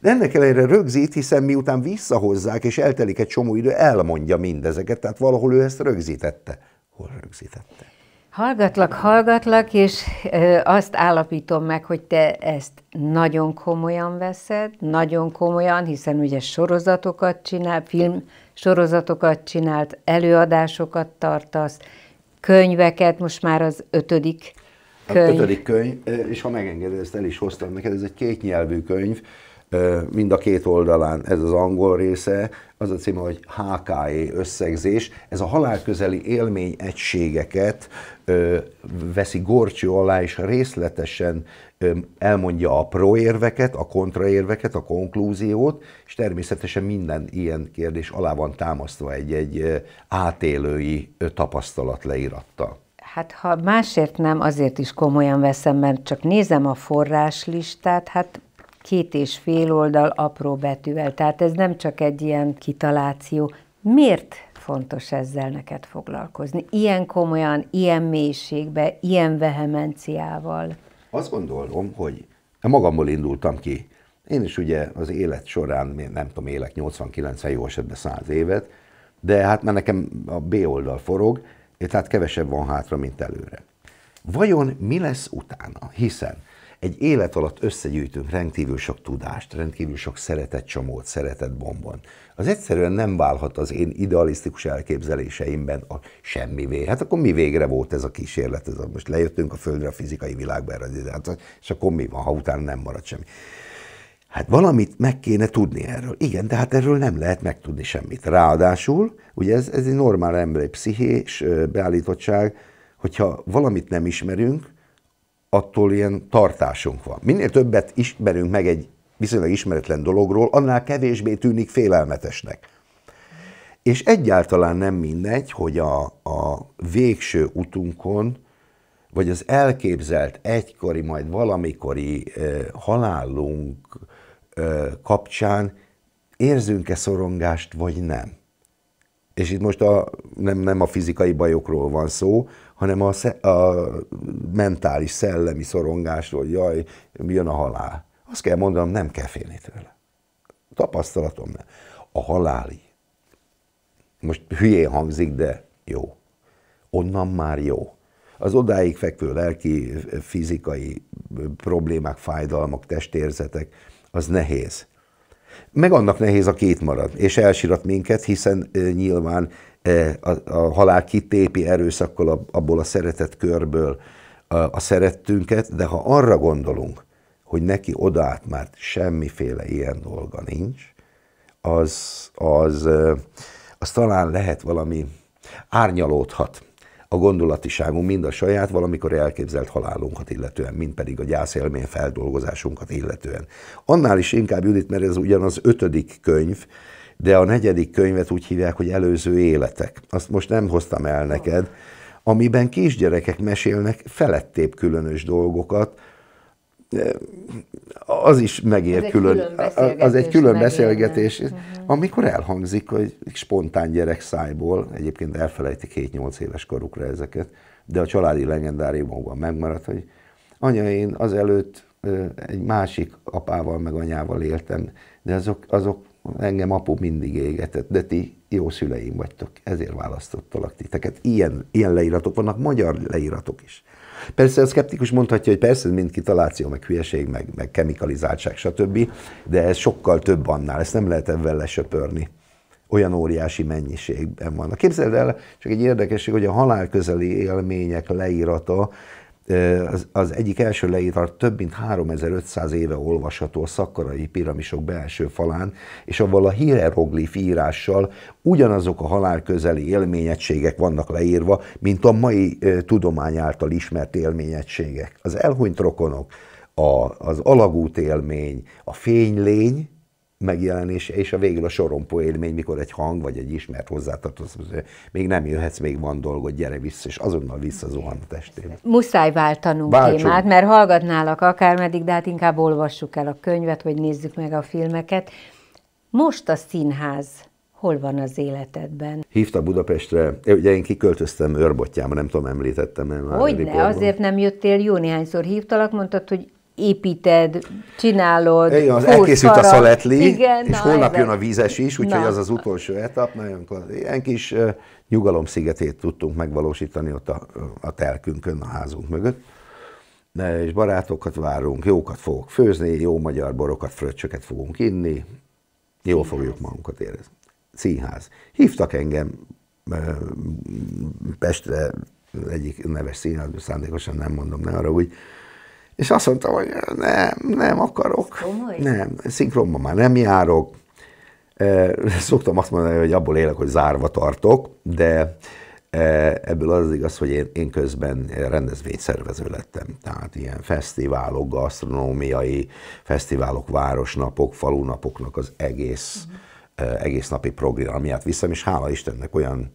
De ennek ellenére rögzít, hiszen miután visszahozzák, és eltelik egy csomó idő, elmondja mindezeket, tehát valahol ő ezt rögzítette. Hol rögzítette? Hallgatlak, hallgatlak, és ö, azt állapítom meg, hogy te ezt nagyon komolyan veszed, nagyon komolyan, hiszen ugye sorozatokat csinál, film sorozatokat csinált, előadásokat tartasz, könyveket, most már az ötödik könyv. Ötödik könyv, és ha megengeded, ezt el is hoztam neked, ez egy kétnyelvű könyv, mind a két oldalán ez az angol része, az a címe, hogy HKE összegzés. Ez a halálközeli élmény egységeket veszi gorcsó alá, és részletesen elmondja a proérveket, a kontraérveket, a konklúziót, és természetesen minden ilyen kérdés alá van támasztva egy-egy átélői tapasztalat leírattal. Hát ha másért nem, azért is komolyan veszem, mert csak nézem a forráslistát, hát két és fél oldal apró betűvel, tehát ez nem csak egy ilyen kitaláció. Miért fontos ezzel neked foglalkozni? Ilyen komolyan, ilyen mélységbe, ilyen vehemenciával? Azt gondolom, hogy magamból indultam ki. Én is ugye az élet során, nem tudom, élek 89 jó esetben 100 évet, de hát mert nekem a B oldal forog, tehát kevesebb van hátra, mint előre. Vajon mi lesz utána? Hiszen egy élet alatt összegyűjtünk rendkívül sok tudást, rendkívül sok szeretett csomót, szeretett bombon. Az egyszerűen nem válhat az én idealisztikus elképzeléseimben a semmivé. Hát akkor mi végre volt ez a kísérlet? Ez a, most lejöttünk a Földre a fizikai világba erre, hát, és akkor mi van, ha utána nem marad semmi. Hát valamit meg kéne tudni erről. Igen, de hát erről nem lehet megtudni semmit. Ráadásul, ugye ez, ez egy normál emberi pszichés beállítottság, hogyha valamit nem ismerünk, attól ilyen tartásunk van. Minél többet ismerünk meg egy viszonylag ismeretlen dologról, annál kevésbé tűnik félelmetesnek. És egyáltalán nem mindegy, hogy a, a végső utunkon, vagy az elképzelt egykori, majd valamikori e, halálunk, kapcsán érzünk-e szorongást, vagy nem. És itt most a, nem, nem a fizikai bajokról van szó, hanem a, a mentális, szellemi szorongásról, hogy jaj, jön a halál. Azt kell mondanom, nem kell félni tőle. Tapasztalatom nem. A haláli. Most hülyén hangzik, de jó. Onnan már jó. Az odáig fekvő lelki, fizikai problémák, fájdalmak, testérzetek, az nehéz. Meg annak nehéz, a két marad, és elsirat minket, hiszen e, nyilván e, a, a halál kitépi erőszakkal a, abból a szeretett körből a, a szerettünket, de ha arra gondolunk, hogy neki odaát már semmiféle ilyen dolga nincs, az, az, az talán lehet valami árnyalódhat a gondolatiságunk, mind a saját, valamikor elképzelt halálunkat illetően, mind pedig a gyászélmény feldolgozásunkat illetően. Annál is inkább, Judit, mert ez ugyan az ötödik könyv, de a negyedik könyvet úgy hívják, hogy előző életek. Azt most nem hoztam el neked, amiben kisgyerekek mesélnek felettébb különös dolgokat, az is megér ez külön, egy külön az egy külön beszélgetés, uh-huh. amikor elhangzik, hogy spontán gyerek szájból, egyébként elfelejtik 7-8 éves korukra ezeket, de a családi legendáriumokban megmaradt, hogy anya, én azelőtt egy másik apával meg anyával éltem, de azok, azok engem apu mindig égetett, de ti jó szüleim vagytok, ezért választottalak titeket. Ilyen, ilyen leíratok vannak, magyar leíratok is. Persze a szkeptikus mondhatja, hogy persze mind kitaláció, meg hülyeség, meg, meg kemikalizáltság, stb., de ez sokkal több annál, ezt nem lehet ebben lesöpörni. Olyan óriási mennyiségben vannak. Képzeld el, csak egy érdekesség, hogy a halál közeli élmények leírata az, az egyik első leírat több mint 3500 éve olvasható a szakkarai piramisok belső falán, és avval a hieroglif írással ugyanazok a halál közeli élményegységek vannak leírva, mint a mai tudomány által ismert élményegységek. Az elhunyt rokonok, a, az alagút élmény, a fénylény, megjelenése, és a végül a sorompó élmény, mikor egy hang vagy egy ismert hozzátartozó, még nem jöhetsz, még van dolgod, gyere vissza, és azonnal visszazuhan a testén. Muszáj váltanunk Váltsunk. témát, mert hallgatnálak akármeddig, de hát inkább olvassuk el a könyvet, vagy nézzük meg a filmeket. Most a színház hol van az életedben? Hívta Budapestre, ugye én kiköltöztem őrbottyába, nem tudom, említettem-e már. Hogyne, azért nem jöttél, jó néhányszor hívtalak, mondtad, hogy építed, csinálod. Igen, az elkészült farag. a szaletli, Igen, és na, holnap ezen. jön a vízes is, úgyhogy az az utolsó etap. Nagyon ilyen kis nyugalom nyugalomszigetét tudtunk megvalósítani ott a, a telkünkön, a házunk mögött. De, és barátokat várunk, jókat fogok főzni, jó magyar borokat, fröccsöket fogunk inni, jól fogjuk magunkat érezni. Színház. Hívtak engem Pestre egyik neves színházba, szándékosan nem mondom, ne arra, úgy és azt mondtam, hogy nem, nem akarok. Nem, szinkronban már nem járok. Szoktam azt mondani, hogy abból élek, hogy zárva tartok, de ebből az igaz, hogy én, én közben rendezvényszervező lettem. Tehát ilyen fesztiválok, gasztronómiai fesztiválok, városnapok, falunapoknak az egész, uh-huh. egész napi programját viszem, és hála Istennek olyan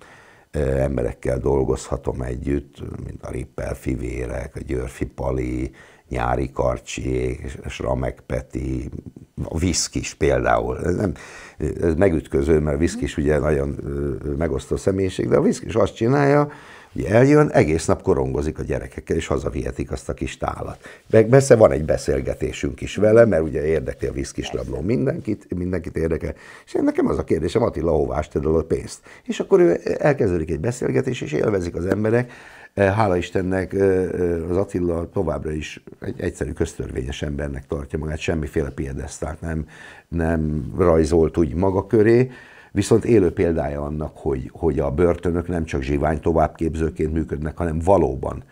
emberekkel dolgozhatom együtt, mint a Ripper fivérek, a Györfi Pali, nyári karcsiék, Ramek Peti, a viszkis például. Nem, ez megütköző, mert a viszkis ugye nagyon megosztó személyiség, de a viszkis azt csinálja, hogy eljön, egész nap korongozik a gyerekekkel, és hazavihetik azt a kis tálat. Meg persze van egy beszélgetésünk is vele, mert ugye érdekli a viszkis labló mindenkit, mindenkit érdekel. És én nekem az a kérdésem, Attila, hová a pénzt? És akkor ő elkezdődik egy beszélgetés, és élvezik az emberek, Eh, hála Istennek eh, eh, az Attila továbbra is egy egyszerű köztörvényes embernek tartja magát, semmiféle piedesztát nem, nem rajzolt úgy maga köré, viszont élő példája annak, hogy, hogy a börtönök nem csak zsivány továbbképzőként működnek, hanem valóban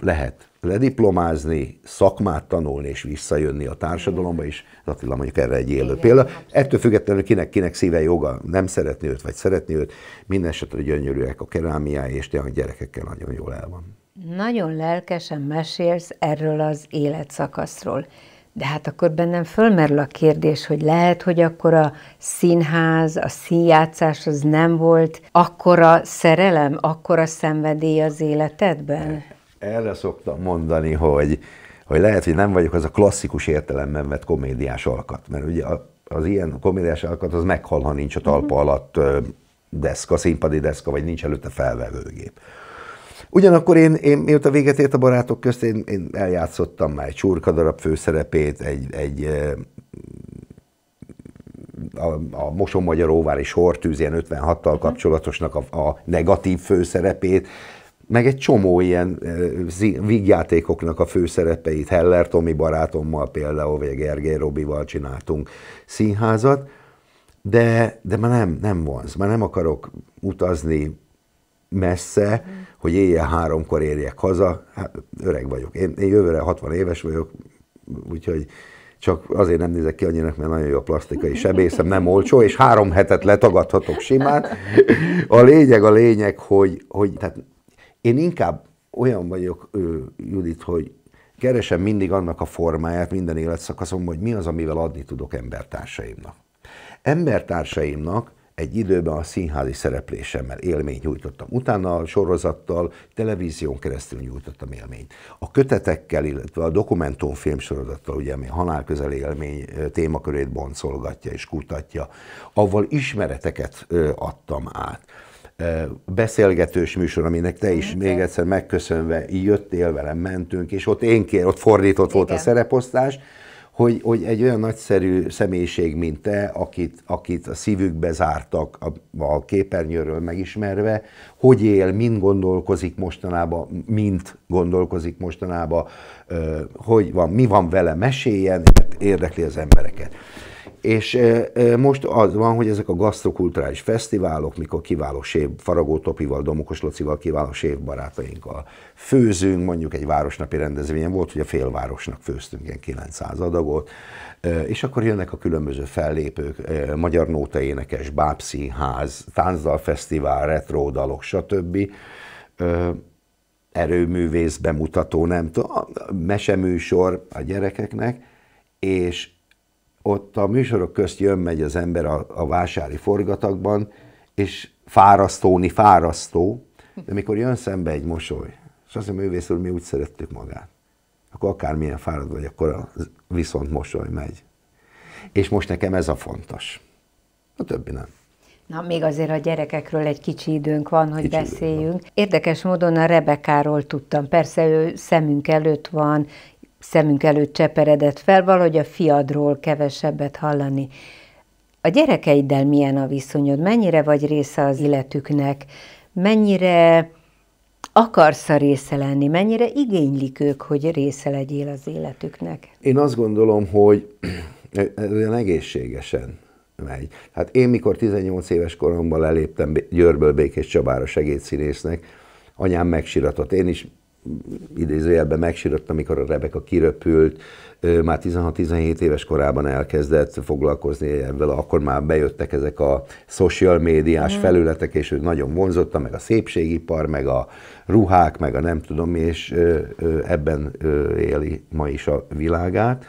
lehet lediplomázni, szakmát tanulni és visszajönni a társadalomba, és Attila mondjuk erre egy élő példa. Ettől függetlenül kinek, kinek szíve joga nem szeretni őt, vagy szeretni őt, minden esetre gyönyörűek a kerámiái, és tényleg gyerekekkel nagyon jól el van. Nagyon lelkesen mesélsz erről az életszakaszról. De hát akkor bennem fölmerül a kérdés, hogy lehet, hogy akkor a színház, a színjátszás az nem volt akkora szerelem, akkora szenvedély az életedben? E, erre szoktam mondani, hogy, hogy lehet, hogy nem vagyok az a klasszikus értelemben vett komédiás alkat, mert ugye az ilyen komédiás alkat az meghal, ha nincs a talpa mhm. alatt deszka, színpadi deszka, vagy nincs előtte felvevőgép. Ugyanakkor én, én mióta véget ért a barátok közt, én, én eljátszottam már egy csurkadarab főszerepét, egy, egy a, a Moson Magyaróvári sortűz, ilyen 56-tal mhm. kapcsolatosnak a, a negatív főszerepét, meg egy csomó ilyen vígjátékoknak a főszerepeit, Heller Tomi barátommal például, vagy Gergely Robival csináltunk színházat, de, de már nem, nem vonz, már nem akarok utazni messze, hogy éjjel háromkor érjek haza, hát öreg vagyok, én, én jövőre 60 éves vagyok, úgyhogy csak azért nem nézek ki annyira, mert nagyon jó a plastikai sebészem, nem olcsó, és három hetet letagadhatok simán. A lényeg a lényeg, hogy, hogy tehát én inkább olyan vagyok, ő, Judit, hogy keresem mindig annak a formáját minden életszakaszomban, hogy mi az, amivel adni tudok embertársaimnak. Embertársaimnak egy időben a színházi szereplésemmel élményt nyújtottam. Utána a sorozattal, televízión keresztül nyújtottam élményt. A kötetekkel, illetve a dokumentumfilm sorozattal, ugye, ami a halál közel élmény témakörét boncolgatja és kutatja, avval ismereteket adtam át beszélgetős műsor, aminek te is még egyszer megköszönve jöttél, velem mentünk, és ott én kér, ott fordított Igen. volt a szereposztás, hogy, hogy egy olyan nagyszerű személyiség, mint te, akit, akit a szívükbe zártak a, a képernyőről megismerve, hogy él, mint gondolkozik mostanában, mint gondolkozik mostanában, hogy van, mi van vele, meséljen, érdekli az embereket. És most az van, hogy ezek a gasztrokulturális fesztiválok, mikor kiváló sév, Faragó Topival, Domokos Locival, kiváló sév barátainkkal főzünk, mondjuk egy városnapi rendezvényen volt, hogy a félvárosnak főztünk ilyen 900 adagot, és akkor jönnek a különböző fellépők, Magyar Nóta énekes, Bábszínház, Táncdal Fesztivál, dalok stb erőművész bemutató, nem tudom, meseműsor a gyerekeknek, és ott a műsorok közt jön-megy az ember a, a vásári forgatakban, és fárasztóni fárasztó, de mikor jön szembe egy mosoly, és azt mondja, művész úr, mi úgy szerettük magát, akkor akármilyen fáradt vagy, akkor viszont mosoly megy. És most nekem ez a fontos. A többi nem. Na, még azért a gyerekekről egy kicsi időnk van, hogy kicsi beszéljünk. Van. Érdekes módon a Rebekáról tudtam. Persze ő szemünk előtt van, szemünk előtt cseperedett fel, valahogy a fiadról kevesebbet hallani. A gyerekeiddel milyen a viszonyod? Mennyire vagy része az életüknek? Mennyire akarsz a része lenni? Mennyire igénylik ők, hogy része legyél az életüknek? Én azt gondolom, hogy ez olyan egészségesen megy. Hát én mikor 18 éves koromban leléptem Győrből Békés Csabára segédszínésznek, anyám megsiratott. Én is idézőjelben megsírott, amikor a Rebeka kiröpült, már 16-17 éves korában elkezdett foglalkozni ebből, akkor már bejöttek ezek a social médiás mm. felületek, és ő nagyon vonzotta, meg a szépségipar, meg a ruhák, meg a nem tudom, és ebben éli ma is a világát.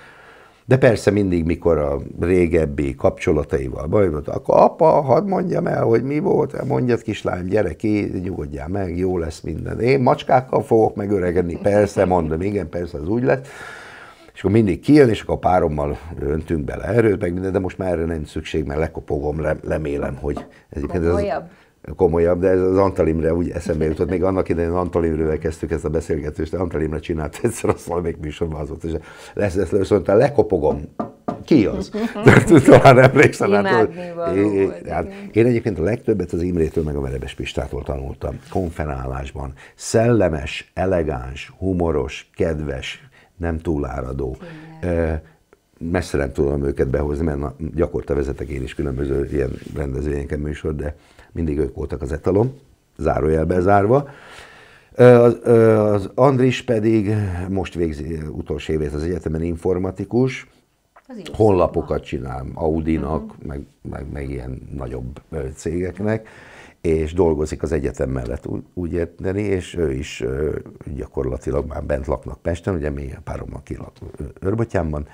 De persze mindig, mikor a régebbi kapcsolataival baj volt, akkor apa, hadd mondjam el, hogy mi volt, hát mondjad kislány, gyere ki, nyugodjál meg, jó lesz minden. Én macskákkal fogok megöregedni, persze, mondom, igen, persze, az úgy lett. És akkor mindig kijön, és akkor a párommal öntünk bele erőt, meg minden, de most már erre nem szükség, mert lekopogom, le, lemélem, hogy ez egyébként ez, komolyabb, de ez az Antal Imre úgy eszembe jutott. Még annak idején Antal Imrevel kezdtük ezt a beszélgetést, de Antal Imre csinált egyszer a Szalmék műsorban az volt, és lesz, lesz, lesz, mondta, szóval lekopogom. Ki az? Talán emlékszem, Hát, hát, én egyébként a legtöbbet az Imrétől meg a Verebes Pistától tanultam. Konferálásban. Szellemes, elegáns, humoros, kedves, nem túláradó. messze nem tudom őket behozni, mert gyakorta vezetek én is különböző ilyen rendezvényeken műsor, de mindig ők voltak az etalom, zárójelbe zárva. Az Andris pedig most végzi utolsó évét az egyetemen informatikus, honlapokat csinál Audinak, uh-huh. meg, meg, meg ilyen nagyobb cégeknek, és dolgozik az egyetem mellett, úgy érteni, és ő is gyakorlatilag már bent laknak Pesten, ugye mi a párommal lak Örbotyámban,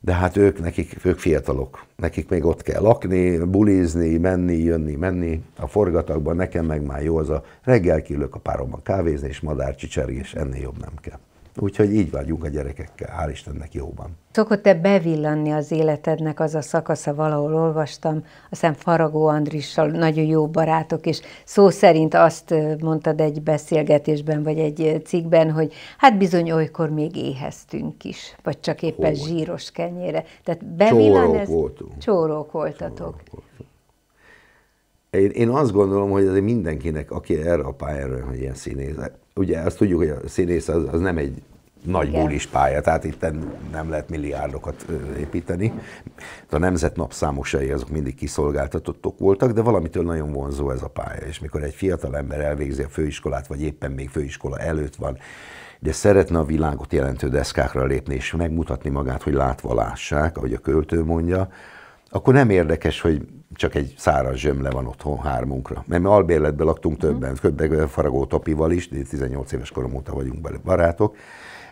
de hát ők, nekik, ők fiatalok, nekik még ott kell lakni, bulizni, menni, jönni, menni a forgatagban nekem meg már jó az a reggel kilök a páromban kávézni, és madárcsicsergés, ennél jobb nem kell. Úgyhogy így vagyunk a gyerekekkel, hál' Istennek jóban. Szokott-e bevillanni az életednek az a szakasza, valahol olvastam, aztán Faragó Andrissal nagyon jó barátok, és szó szerint azt mondtad egy beszélgetésben, vagy egy cikkben, hogy hát bizony olykor még éheztünk is, vagy csak éppen Hol. zsíros kenyére. Tehát bevillan ez... voltunk. Csórók voltatok. Csórók voltunk. Én, én azt gondolom, hogy azért mindenkinek, aki erre a pályára, hogy ilyen színész, ugye azt tudjuk, hogy a színész az, az nem egy nagy bulis pálya, tehát itt nem lehet milliárdokat építeni. A nemzet napszámosai azok mindig kiszolgáltatottok voltak, de valamitől nagyon vonzó ez a pálya, és mikor egy fiatal ember elvégzi a főiskolát, vagy éppen még főiskola előtt van, de szeretne a világot jelentő deszkákra lépni, és megmutatni magát, hogy látva lássák, ahogy a költő mondja, akkor nem érdekes, hogy csak egy száraz zsömle van otthon hármunkra. Mert mi albérletben laktunk többen, többen mhm. Faragó Topival is, 18 éves korom óta vagyunk bele barátok,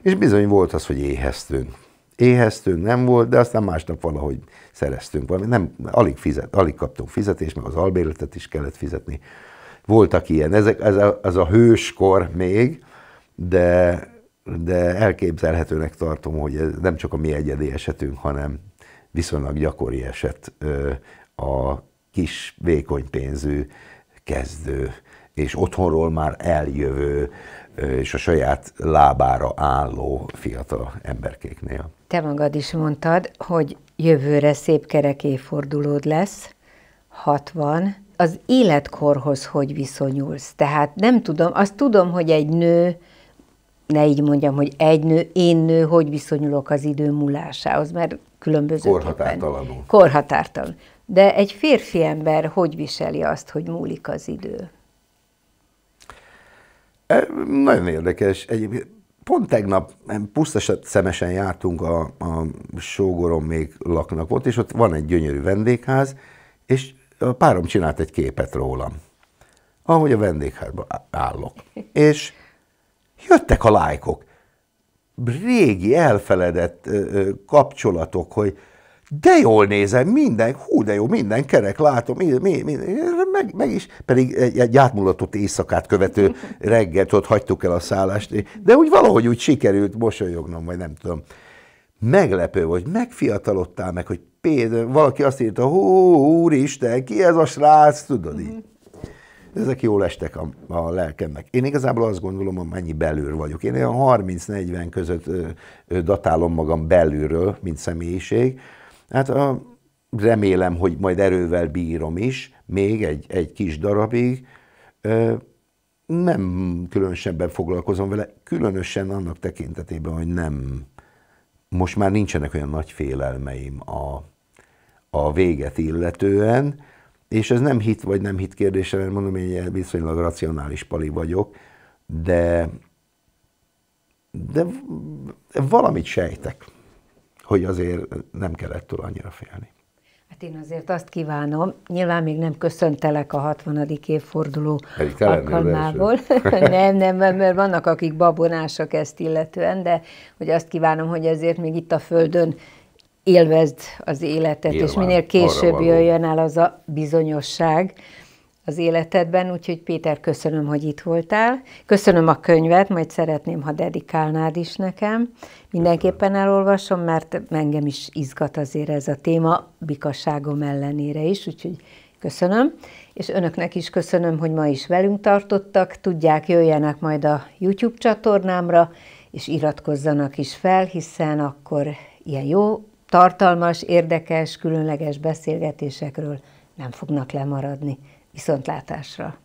és bizony volt az, hogy éheztünk. Éheztünk nem volt, de aztán másnap valahogy szereztünk valami. Nem, alig, fizet, alig kaptunk fizetést, meg az albérletet is kellett fizetni. Voltak ilyen, ezek, ez, a, ez a hőskor még, de, de elképzelhetőnek tartom, hogy ez nem csak a mi egyedi esetünk, hanem viszonylag gyakori eset a kis, vékony pénzű, kezdő, és otthonról már eljövő, és a saját lábára álló fiatal emberkéknél. Te magad is mondtad, hogy jövőre szép kerek évfordulód lesz, 60. Az életkorhoz hogy viszonyulsz? Tehát nem tudom, azt tudom, hogy egy nő, ne így mondjam, hogy egy nő, én nő, hogy viszonyulok az idő múlásához, mert különböző. Korhatártalanul. Korhatártalanul. De egy férfi ember hogy viseli azt, hogy múlik az idő? E, nagyon érdekes. Egy, pont tegnap pusztas szemesen jártunk, a, a sógorom még laknak ott, és ott van egy gyönyörű vendégház, és a párom csinált egy képet rólam, ahogy a vendégházban állok. És jöttek a lájkok. Régi, elfeledett kapcsolatok, hogy de jól nézem, minden, hú de jó, minden kerek, látom, mi, mi, meg, meg is, pedig egy, egy átmulatott éjszakát követő reggelt ott hagytuk el a szállást, de úgy valahogy úgy sikerült mosolyognom, vagy nem tudom. Meglepő hogy megfiatalodtál meg, hogy például valaki azt írta, hú, úristen, ki ez a srác, tudod így. Mhm. Ezek jól estek a, a lelkemnek. Én igazából azt gondolom, hogy mennyi belül vagyok. Én olyan 30-40 között ö, ö, datálom magam belülről, mint személyiség, Hát a, remélem, hogy majd erővel bírom is, még egy, egy kis darabig. Nem különösebben foglalkozom vele, különösen annak tekintetében, hogy nem, most már nincsenek olyan nagy félelmeim a, a véget illetően, és ez nem hit vagy nem hit kérdése, mert mondom, én viszonylag racionális pali vagyok, de, de valamit sejtek hogy azért nem kellett túl annyira félni. Hát én azért azt kívánom, nyilván még nem köszöntelek a 60. évforduló alkalmából. nem, nem, mert vannak, akik babonások ezt illetően, de hogy azt kívánom, hogy azért még itt a Földön élvezd az életet, Nyilván, és minél később jöjjön el az a bizonyosság, az életedben, úgyhogy Péter, köszönöm, hogy itt voltál. Köszönöm a könyvet, majd szeretném, ha dedikálnád is nekem. Mindenképpen elolvasom, mert engem is izgat azért ez a téma, bikasságom ellenére is, úgyhogy köszönöm. És önöknek is köszönöm, hogy ma is velünk tartottak. Tudják, jöjjenek majd a YouTube csatornámra, és iratkozzanak is fel, hiszen akkor ilyen jó, tartalmas, érdekes, különleges beszélgetésekről nem fognak lemaradni. Viszontlátásra!